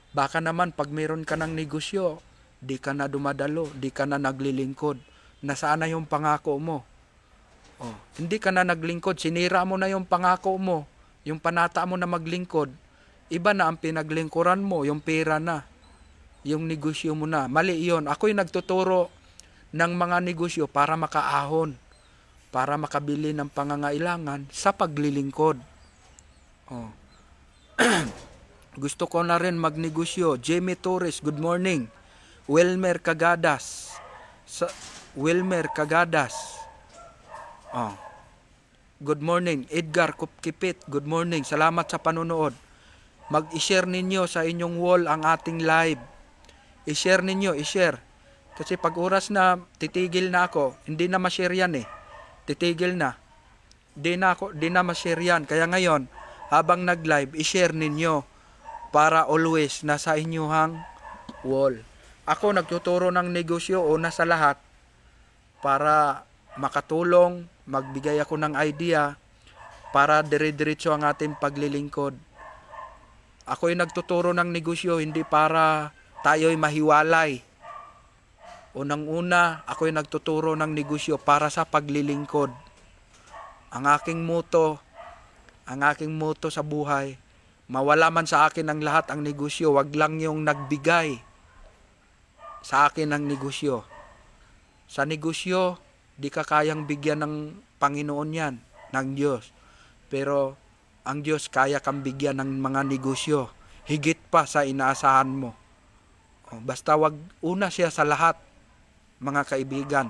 Baka naman pag meron ka ng negosyo, Di ka na dumadalo, di ka na naglilingkod. Nasaan na yung pangako mo? Oh, hindi ka na naglingkod, sinira mo na yung pangako mo, yung panata mo na maglingkod. Iba na ang pinaglingkuran mo, yung pera na, yung negosyo mo na. Mali yun. Ako'y nagtuturo ng mga negosyo para makaahon, para makabili ng pangangailangan sa paglilingkod. Oh. Gusto ko na rin magnegosyo. Jamie Torres, good morning. Wilmer Kagadas. Sa Wilmer Kagadas. Oh. Good morning. Edgar Kupkipit, good morning. Salamat sa panonood. Mag-share i ninyo sa inyong wall ang ating live. I-share ninyo, i-share. Kasi pag oras na titigil na ako, hindi na ma-share yan eh. Titigil na. Hindi na, ako, hindi na ma-share yan. Kaya ngayon, habang nag-live, i-share ninyo para always nasa inyong wall ako nagtuturo ng negosyo o nasa lahat para makatulong, magbigay ako ng idea para dire-diretso ang ating paglilingkod. Ako'y nagtuturo ng negosyo hindi para tayo'y mahiwalay. Unang-una, ako'y nagtuturo ng negosyo para sa paglilingkod. Ang aking moto, ang aking moto sa buhay, mawala man sa akin ang lahat ang negosyo, wag lang yung nagbigay sa akin ang negosyo. Sa negosyo, di ka kayang bigyan ng Panginoon yan, ng Diyos. Pero ang Diyos kaya kang bigyan ng mga negosyo, higit pa sa inaasahan mo. Basta wag una siya sa lahat, mga kaibigan.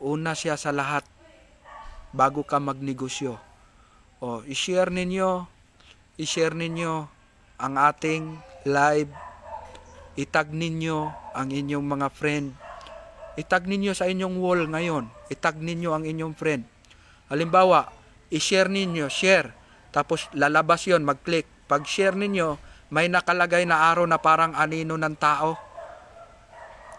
Una siya sa lahat bago ka magnegosyo. O, i-share ninyo, i-share ninyo ang ating live Itag ninyo ang inyong mga friend. Itag ninyo sa inyong wall ngayon. Itag ninyo ang inyong friend. Halimbawa, i-share ninyo, share. Tapos lalabas yon mag-click. Pag share ninyo, may nakalagay na araw na parang anino ng tao.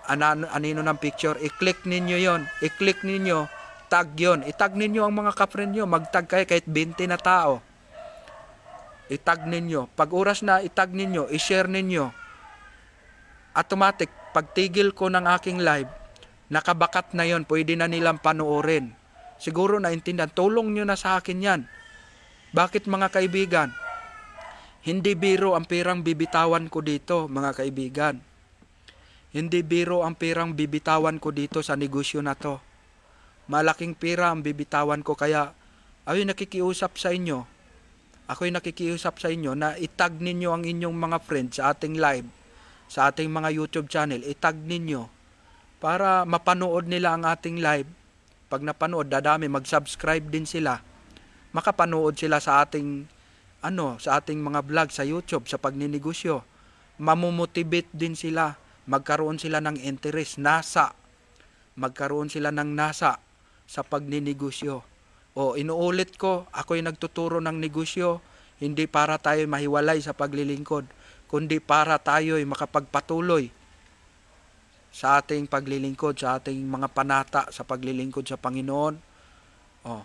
Anano, anino ng picture. I-click ninyo yon I-click ninyo tag yon. Itag ninyo ang mga ka-friend nyo. Magtag kayo kahit 20 na tao. Itag ninyo. Pag oras na itag ninyo, i-share ninyo automatic, pagtigil ko ng aking live, nakabakat na yon pwede na nilang panoorin. Siguro naintindihan, tulong nyo na sa akin yan. Bakit mga kaibigan? Hindi biro ang pirang bibitawan ko dito, mga kaibigan. Hindi biro ang pirang bibitawan ko dito sa negosyo na to. Malaking pira ang bibitawan ko kaya ako'y nakikiusap sa inyo. Ako'y nakikiusap sa inyo na itag ninyo ang inyong mga friends sa ating live sa ating mga YouTube channel, itag ninyo para mapanood nila ang ating live. Pag napanood, dadami, mag-subscribe din sila. Makapanood sila sa ating ano, sa ating mga vlog sa YouTube sa pagninegosyo. Mamumotivate din sila, magkaroon sila ng interest nasa magkaroon sila ng nasa sa pagninegosyo. O inuulit ko, ako'y nagtuturo ng negosyo, hindi para tayo mahiwalay sa paglilingkod kundi para tayo'y makapagpatuloy sa ating paglilingkod, sa ating mga panata sa paglilingkod sa Panginoon. Oh,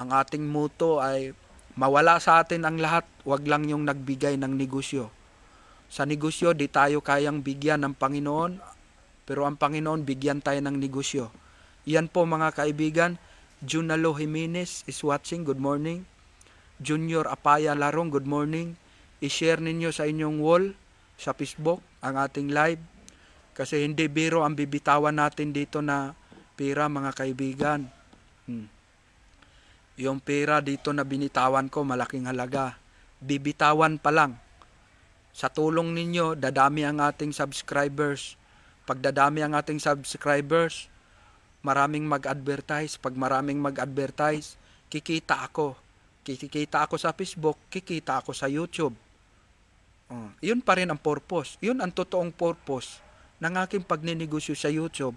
ang ating muto ay mawala sa atin ang lahat, wag lang yung nagbigay ng negosyo. Sa negosyo, di tayo kayang bigyan ng Panginoon, pero ang Panginoon, bigyan tayo ng negosyo. Yan po mga kaibigan, Junalo Jimenez is watching, good morning. Junior Apaya Larong, good morning i-share ninyo sa inyong wall, sa Facebook, ang ating live. Kasi hindi biro ang bibitawan natin dito na pera mga kaibigan. Hmm. Yung pera dito na binitawan ko malaking halaga. Bibitawan pa lang. Sa tulong ninyo, dadami ang ating subscribers. Pag dadami ang ating subscribers, maraming mag-advertise. Pag maraming mag-advertise, kikita ako. Kikita ako sa Facebook, kikita ako sa YouTube Oh, yun pa rin ang purpose. Yun ang totoong purpose ng aking pagninegosyo sa YouTube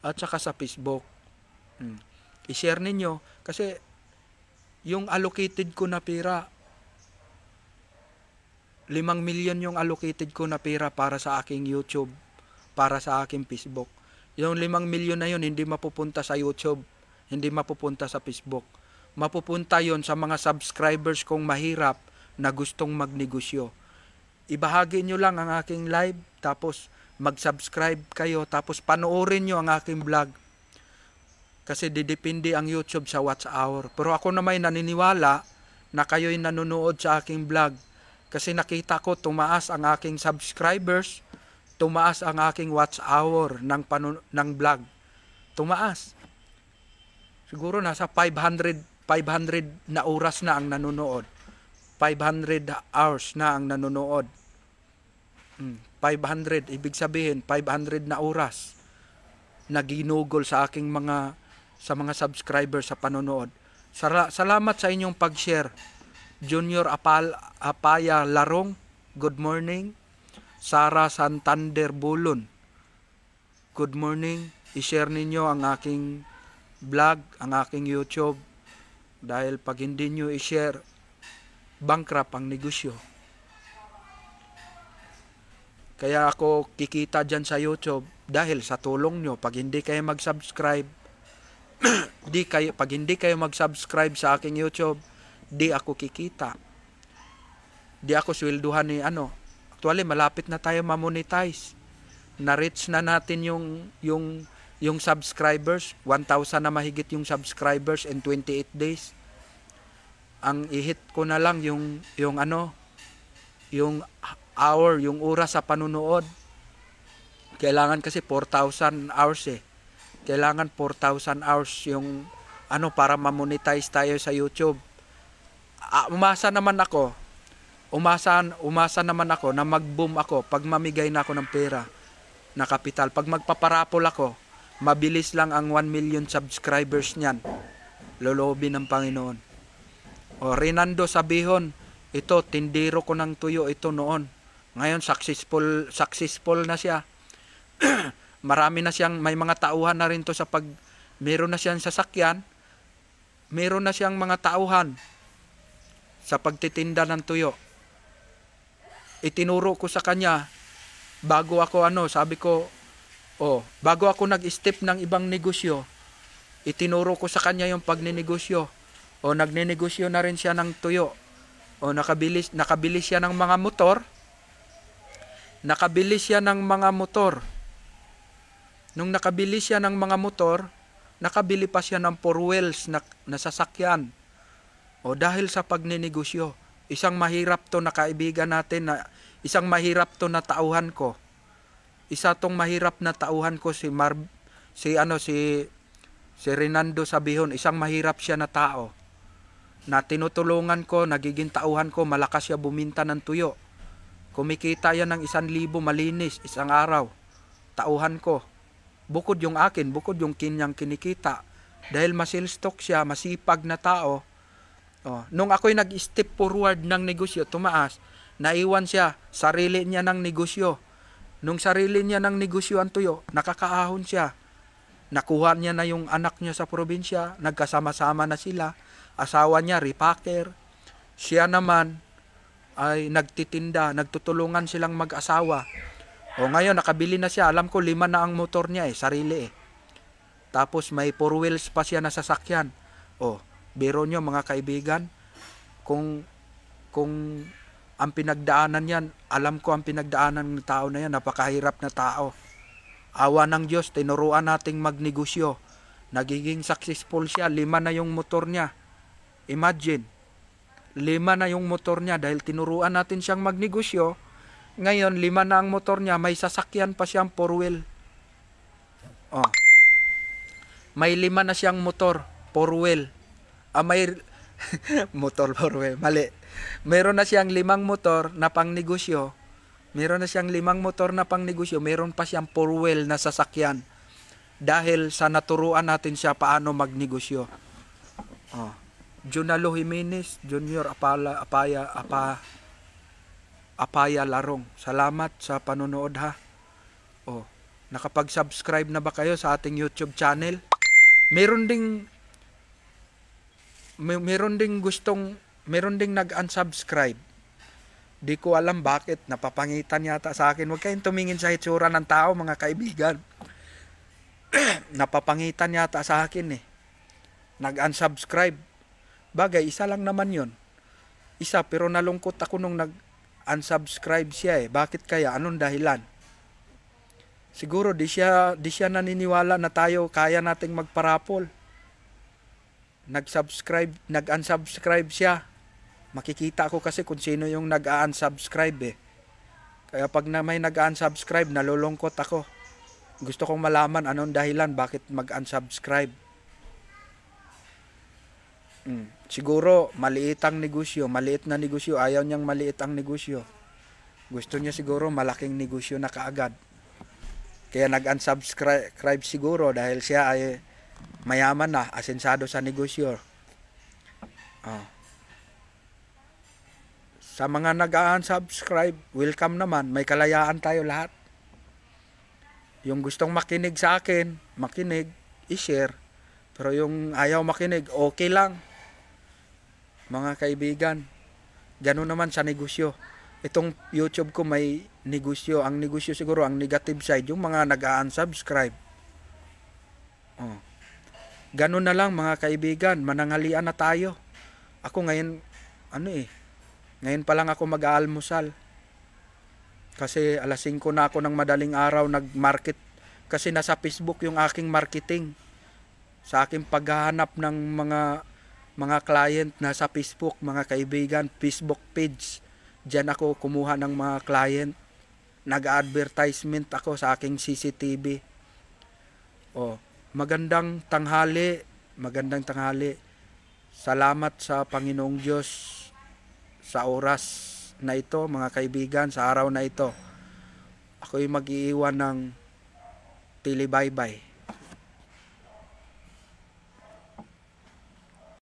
at saka sa Facebook. Hmm. I-share ninyo kasi yung allocated ko na pera 5 milyon yung allocated ko na pera para sa aking YouTube, para sa aking Facebook. Yung 5 milyon na yun hindi mapupunta sa YouTube, hindi mapupunta sa Facebook. Mapupunta yon sa mga subscribers kong mahirap na gustong magnegosyo ibahagi nyo lang ang aking live, tapos mag-subscribe kayo, tapos panoorin nyo ang aking vlog. Kasi didepende ang YouTube sa watch hour. Pero ako naman naniniwala na kayo'y nanonood sa aking vlog. Kasi nakita ko tumaas ang aking subscribers, tumaas ang aking watch hour ng, ng vlog. Tumaas. Siguro nasa 500, 500 na oras na ang nanonood. 500 hours na ang nanonood 500, ibig sabihin 500 na oras na ginugol sa aking mga sa mga subscriber sa panonood. salamat sa inyong pag-share. Junior Apal Apaya Larong, good morning. Sara Santander Bulon, good morning. I-share ninyo ang aking vlog, ang aking YouTube. Dahil pag hindi nyo i-share, bankrupt ang negosyo. Kaya ako kikita dyan sa YouTube dahil sa tulong nyo. Pag hindi kayo mag-subscribe, di kayo, pag hindi kayo mag-subscribe sa aking YouTube, di ako kikita. Di ako swelduhan ni ano. Actually, malapit na tayo ma-monetize. Na-reach na natin yung, yung, yung subscribers. 1,000 na mahigit yung subscribers in 28 days. Ang ihit ko na lang yung, yung ano, yung hour, yung oras sa panunood. Kailangan kasi 4,000 hours eh. Kailangan 4,000 hours yung ano para ma-monetize tayo sa YouTube. Uh, umasa naman ako, umasa, umasa naman ako na mag-boom ako pag mamigay na ako ng pera na kapital. Pag magpaparapol ako, mabilis lang ang 1 million subscribers niyan. Lolobi ng Panginoon. O Rinando Sabihon, ito, tindero ko ng tuyo ito noon. Ngayon successful successful na siya. Marami na siyang may mga tauhan na rin to sa pag meron na siyang sasakyan. Meron na siyang mga tauhan sa pagtitinda ng tuyo. Itinuro ko sa kanya bago ako ano, sabi ko, oh, bago ako nag-step ng ibang negosyo, itinuro ko sa kanya yung pagninegosyo. O oh, nagninegosyo na rin siya ng tuyo. O oh, nakabilis, nakabilis siya ng mga motor nakabili siya ng mga motor. Nung nakabili siya ng mga motor, nakabili pa siya ng four wheels na, na sasakyan. O dahil sa pagninegosyo, isang mahirap to na kaibigan natin na isang mahirap to na tauhan ko. Isa tong mahirap na tauhan ko si Mar si ano si si Renando Sabihon, isang mahirap siya na tao. Na tinutulungan ko, nagiging tauhan ko, malakas siya buminta ng tuyo. Kumikita yan ng isang libo malinis isang araw. Tauhan ko. Bukod yung akin, bukod yung kinyang kinikita. Dahil masilstok siya, masipag na tao. Oh, nung ako'y nag-step forward ng negosyo, tumaas, naiwan siya, sarili niya ng negosyo. Nung sarili niya ng negosyo ang tuyo, nakakaahon siya. Nakuha niya na yung anak niya sa probinsya, nagkasama-sama na sila. Asawa niya, repacker. Siya naman, ay nagtitinda, nagtutulungan silang mag-asawa. O ngayon, nakabili na siya. Alam ko, lima na ang motor niya eh, sarili eh. Tapos may four wheels pa siya na sasakyan. O, biro nyo mga kaibigan, kung, kung ang pinagdaanan yan, alam ko ang pinagdaanan ng tao na yan, napakahirap na tao. Awa ng Diyos, tinuruan nating magnegosyo. Nagiging successful siya, lima na yung motor niya. Imagine, lima na yung motor niya dahil tinuruan natin siyang magnegosyo. Ngayon, lima na ang motor niya, may sasakyan pa siyang four wheel. Oh. May lima na siyang motor, four wheel. Ah, may motor four wheel, mali. Meron na siyang limang motor na pangnegosyo. Meron na siyang limang motor na pangnegosyo, meron pa siyang four wheel na sasakyan. Dahil sa naturuan natin siya paano magnegosyo. Oh. Jonalo Jimenez, Junior Apala, Apaya, Apa, Apaya Larong. Salamat sa panonood ha. Oh, nakapag-subscribe na ba kayo sa ating YouTube channel? Meron ding may, meron ding gustong meron ding nag-unsubscribe. Di ko alam bakit napapangitan yata sa akin. Huwag kayong tumingin sa itsura ng tao, mga kaibigan. napapangitan yata sa akin eh. Nag-unsubscribe Bagay, isa lang naman yon Isa, pero nalungkot ako nung nag-unsubscribe siya eh. Bakit kaya? Anong dahilan? Siguro di siya, di siya naniniwala na tayo kaya nating magparapol. Nag-subscribe, nag-unsubscribe siya. Makikita ko kasi kung sino yung nag-unsubscribe eh. Kaya pag na may nag-unsubscribe, nalulungkot ako. Gusto kong malaman anong dahilan bakit mag-unsubscribe. Mm. Siguro, maliit ang negosyo, maliit na negosyo, ayaw niyang maliit ang negosyo. Gusto niya siguro malaking negosyo na kaagad. Kaya nag-unsubscribe siguro dahil siya ay mayaman na, asensado sa negosyo. Oh. Sa mga nag-unsubscribe, welcome naman, may kalayaan tayo lahat. Yung gustong makinig sa akin, makinig, i-share. Pero yung ayaw makinig, okay lang mga kaibigan, gano'n naman sa negosyo. Itong YouTube ko may negosyo. Ang negosyo siguro, ang negative side, yung mga nag-unsubscribe. Oh. Ganun na lang mga kaibigan, mananghalian na tayo. Ako ngayon, ano eh, ngayon pa lang ako mag-aalmusal. Kasi alas 5 na ako ng madaling araw nag-market. Kasi nasa Facebook yung aking marketing. Sa aking paghahanap ng mga mga client na sa Facebook, mga kaibigan, Facebook page. Diyan ako kumuha ng mga client. Nag-advertisement ako sa aking CCTV. Oh, magandang tanghali, magandang tanghali. Salamat sa Panginoong Diyos sa oras na ito, mga kaibigan, sa araw na ito. Ako'y mag-iiwan ng tilibaybay.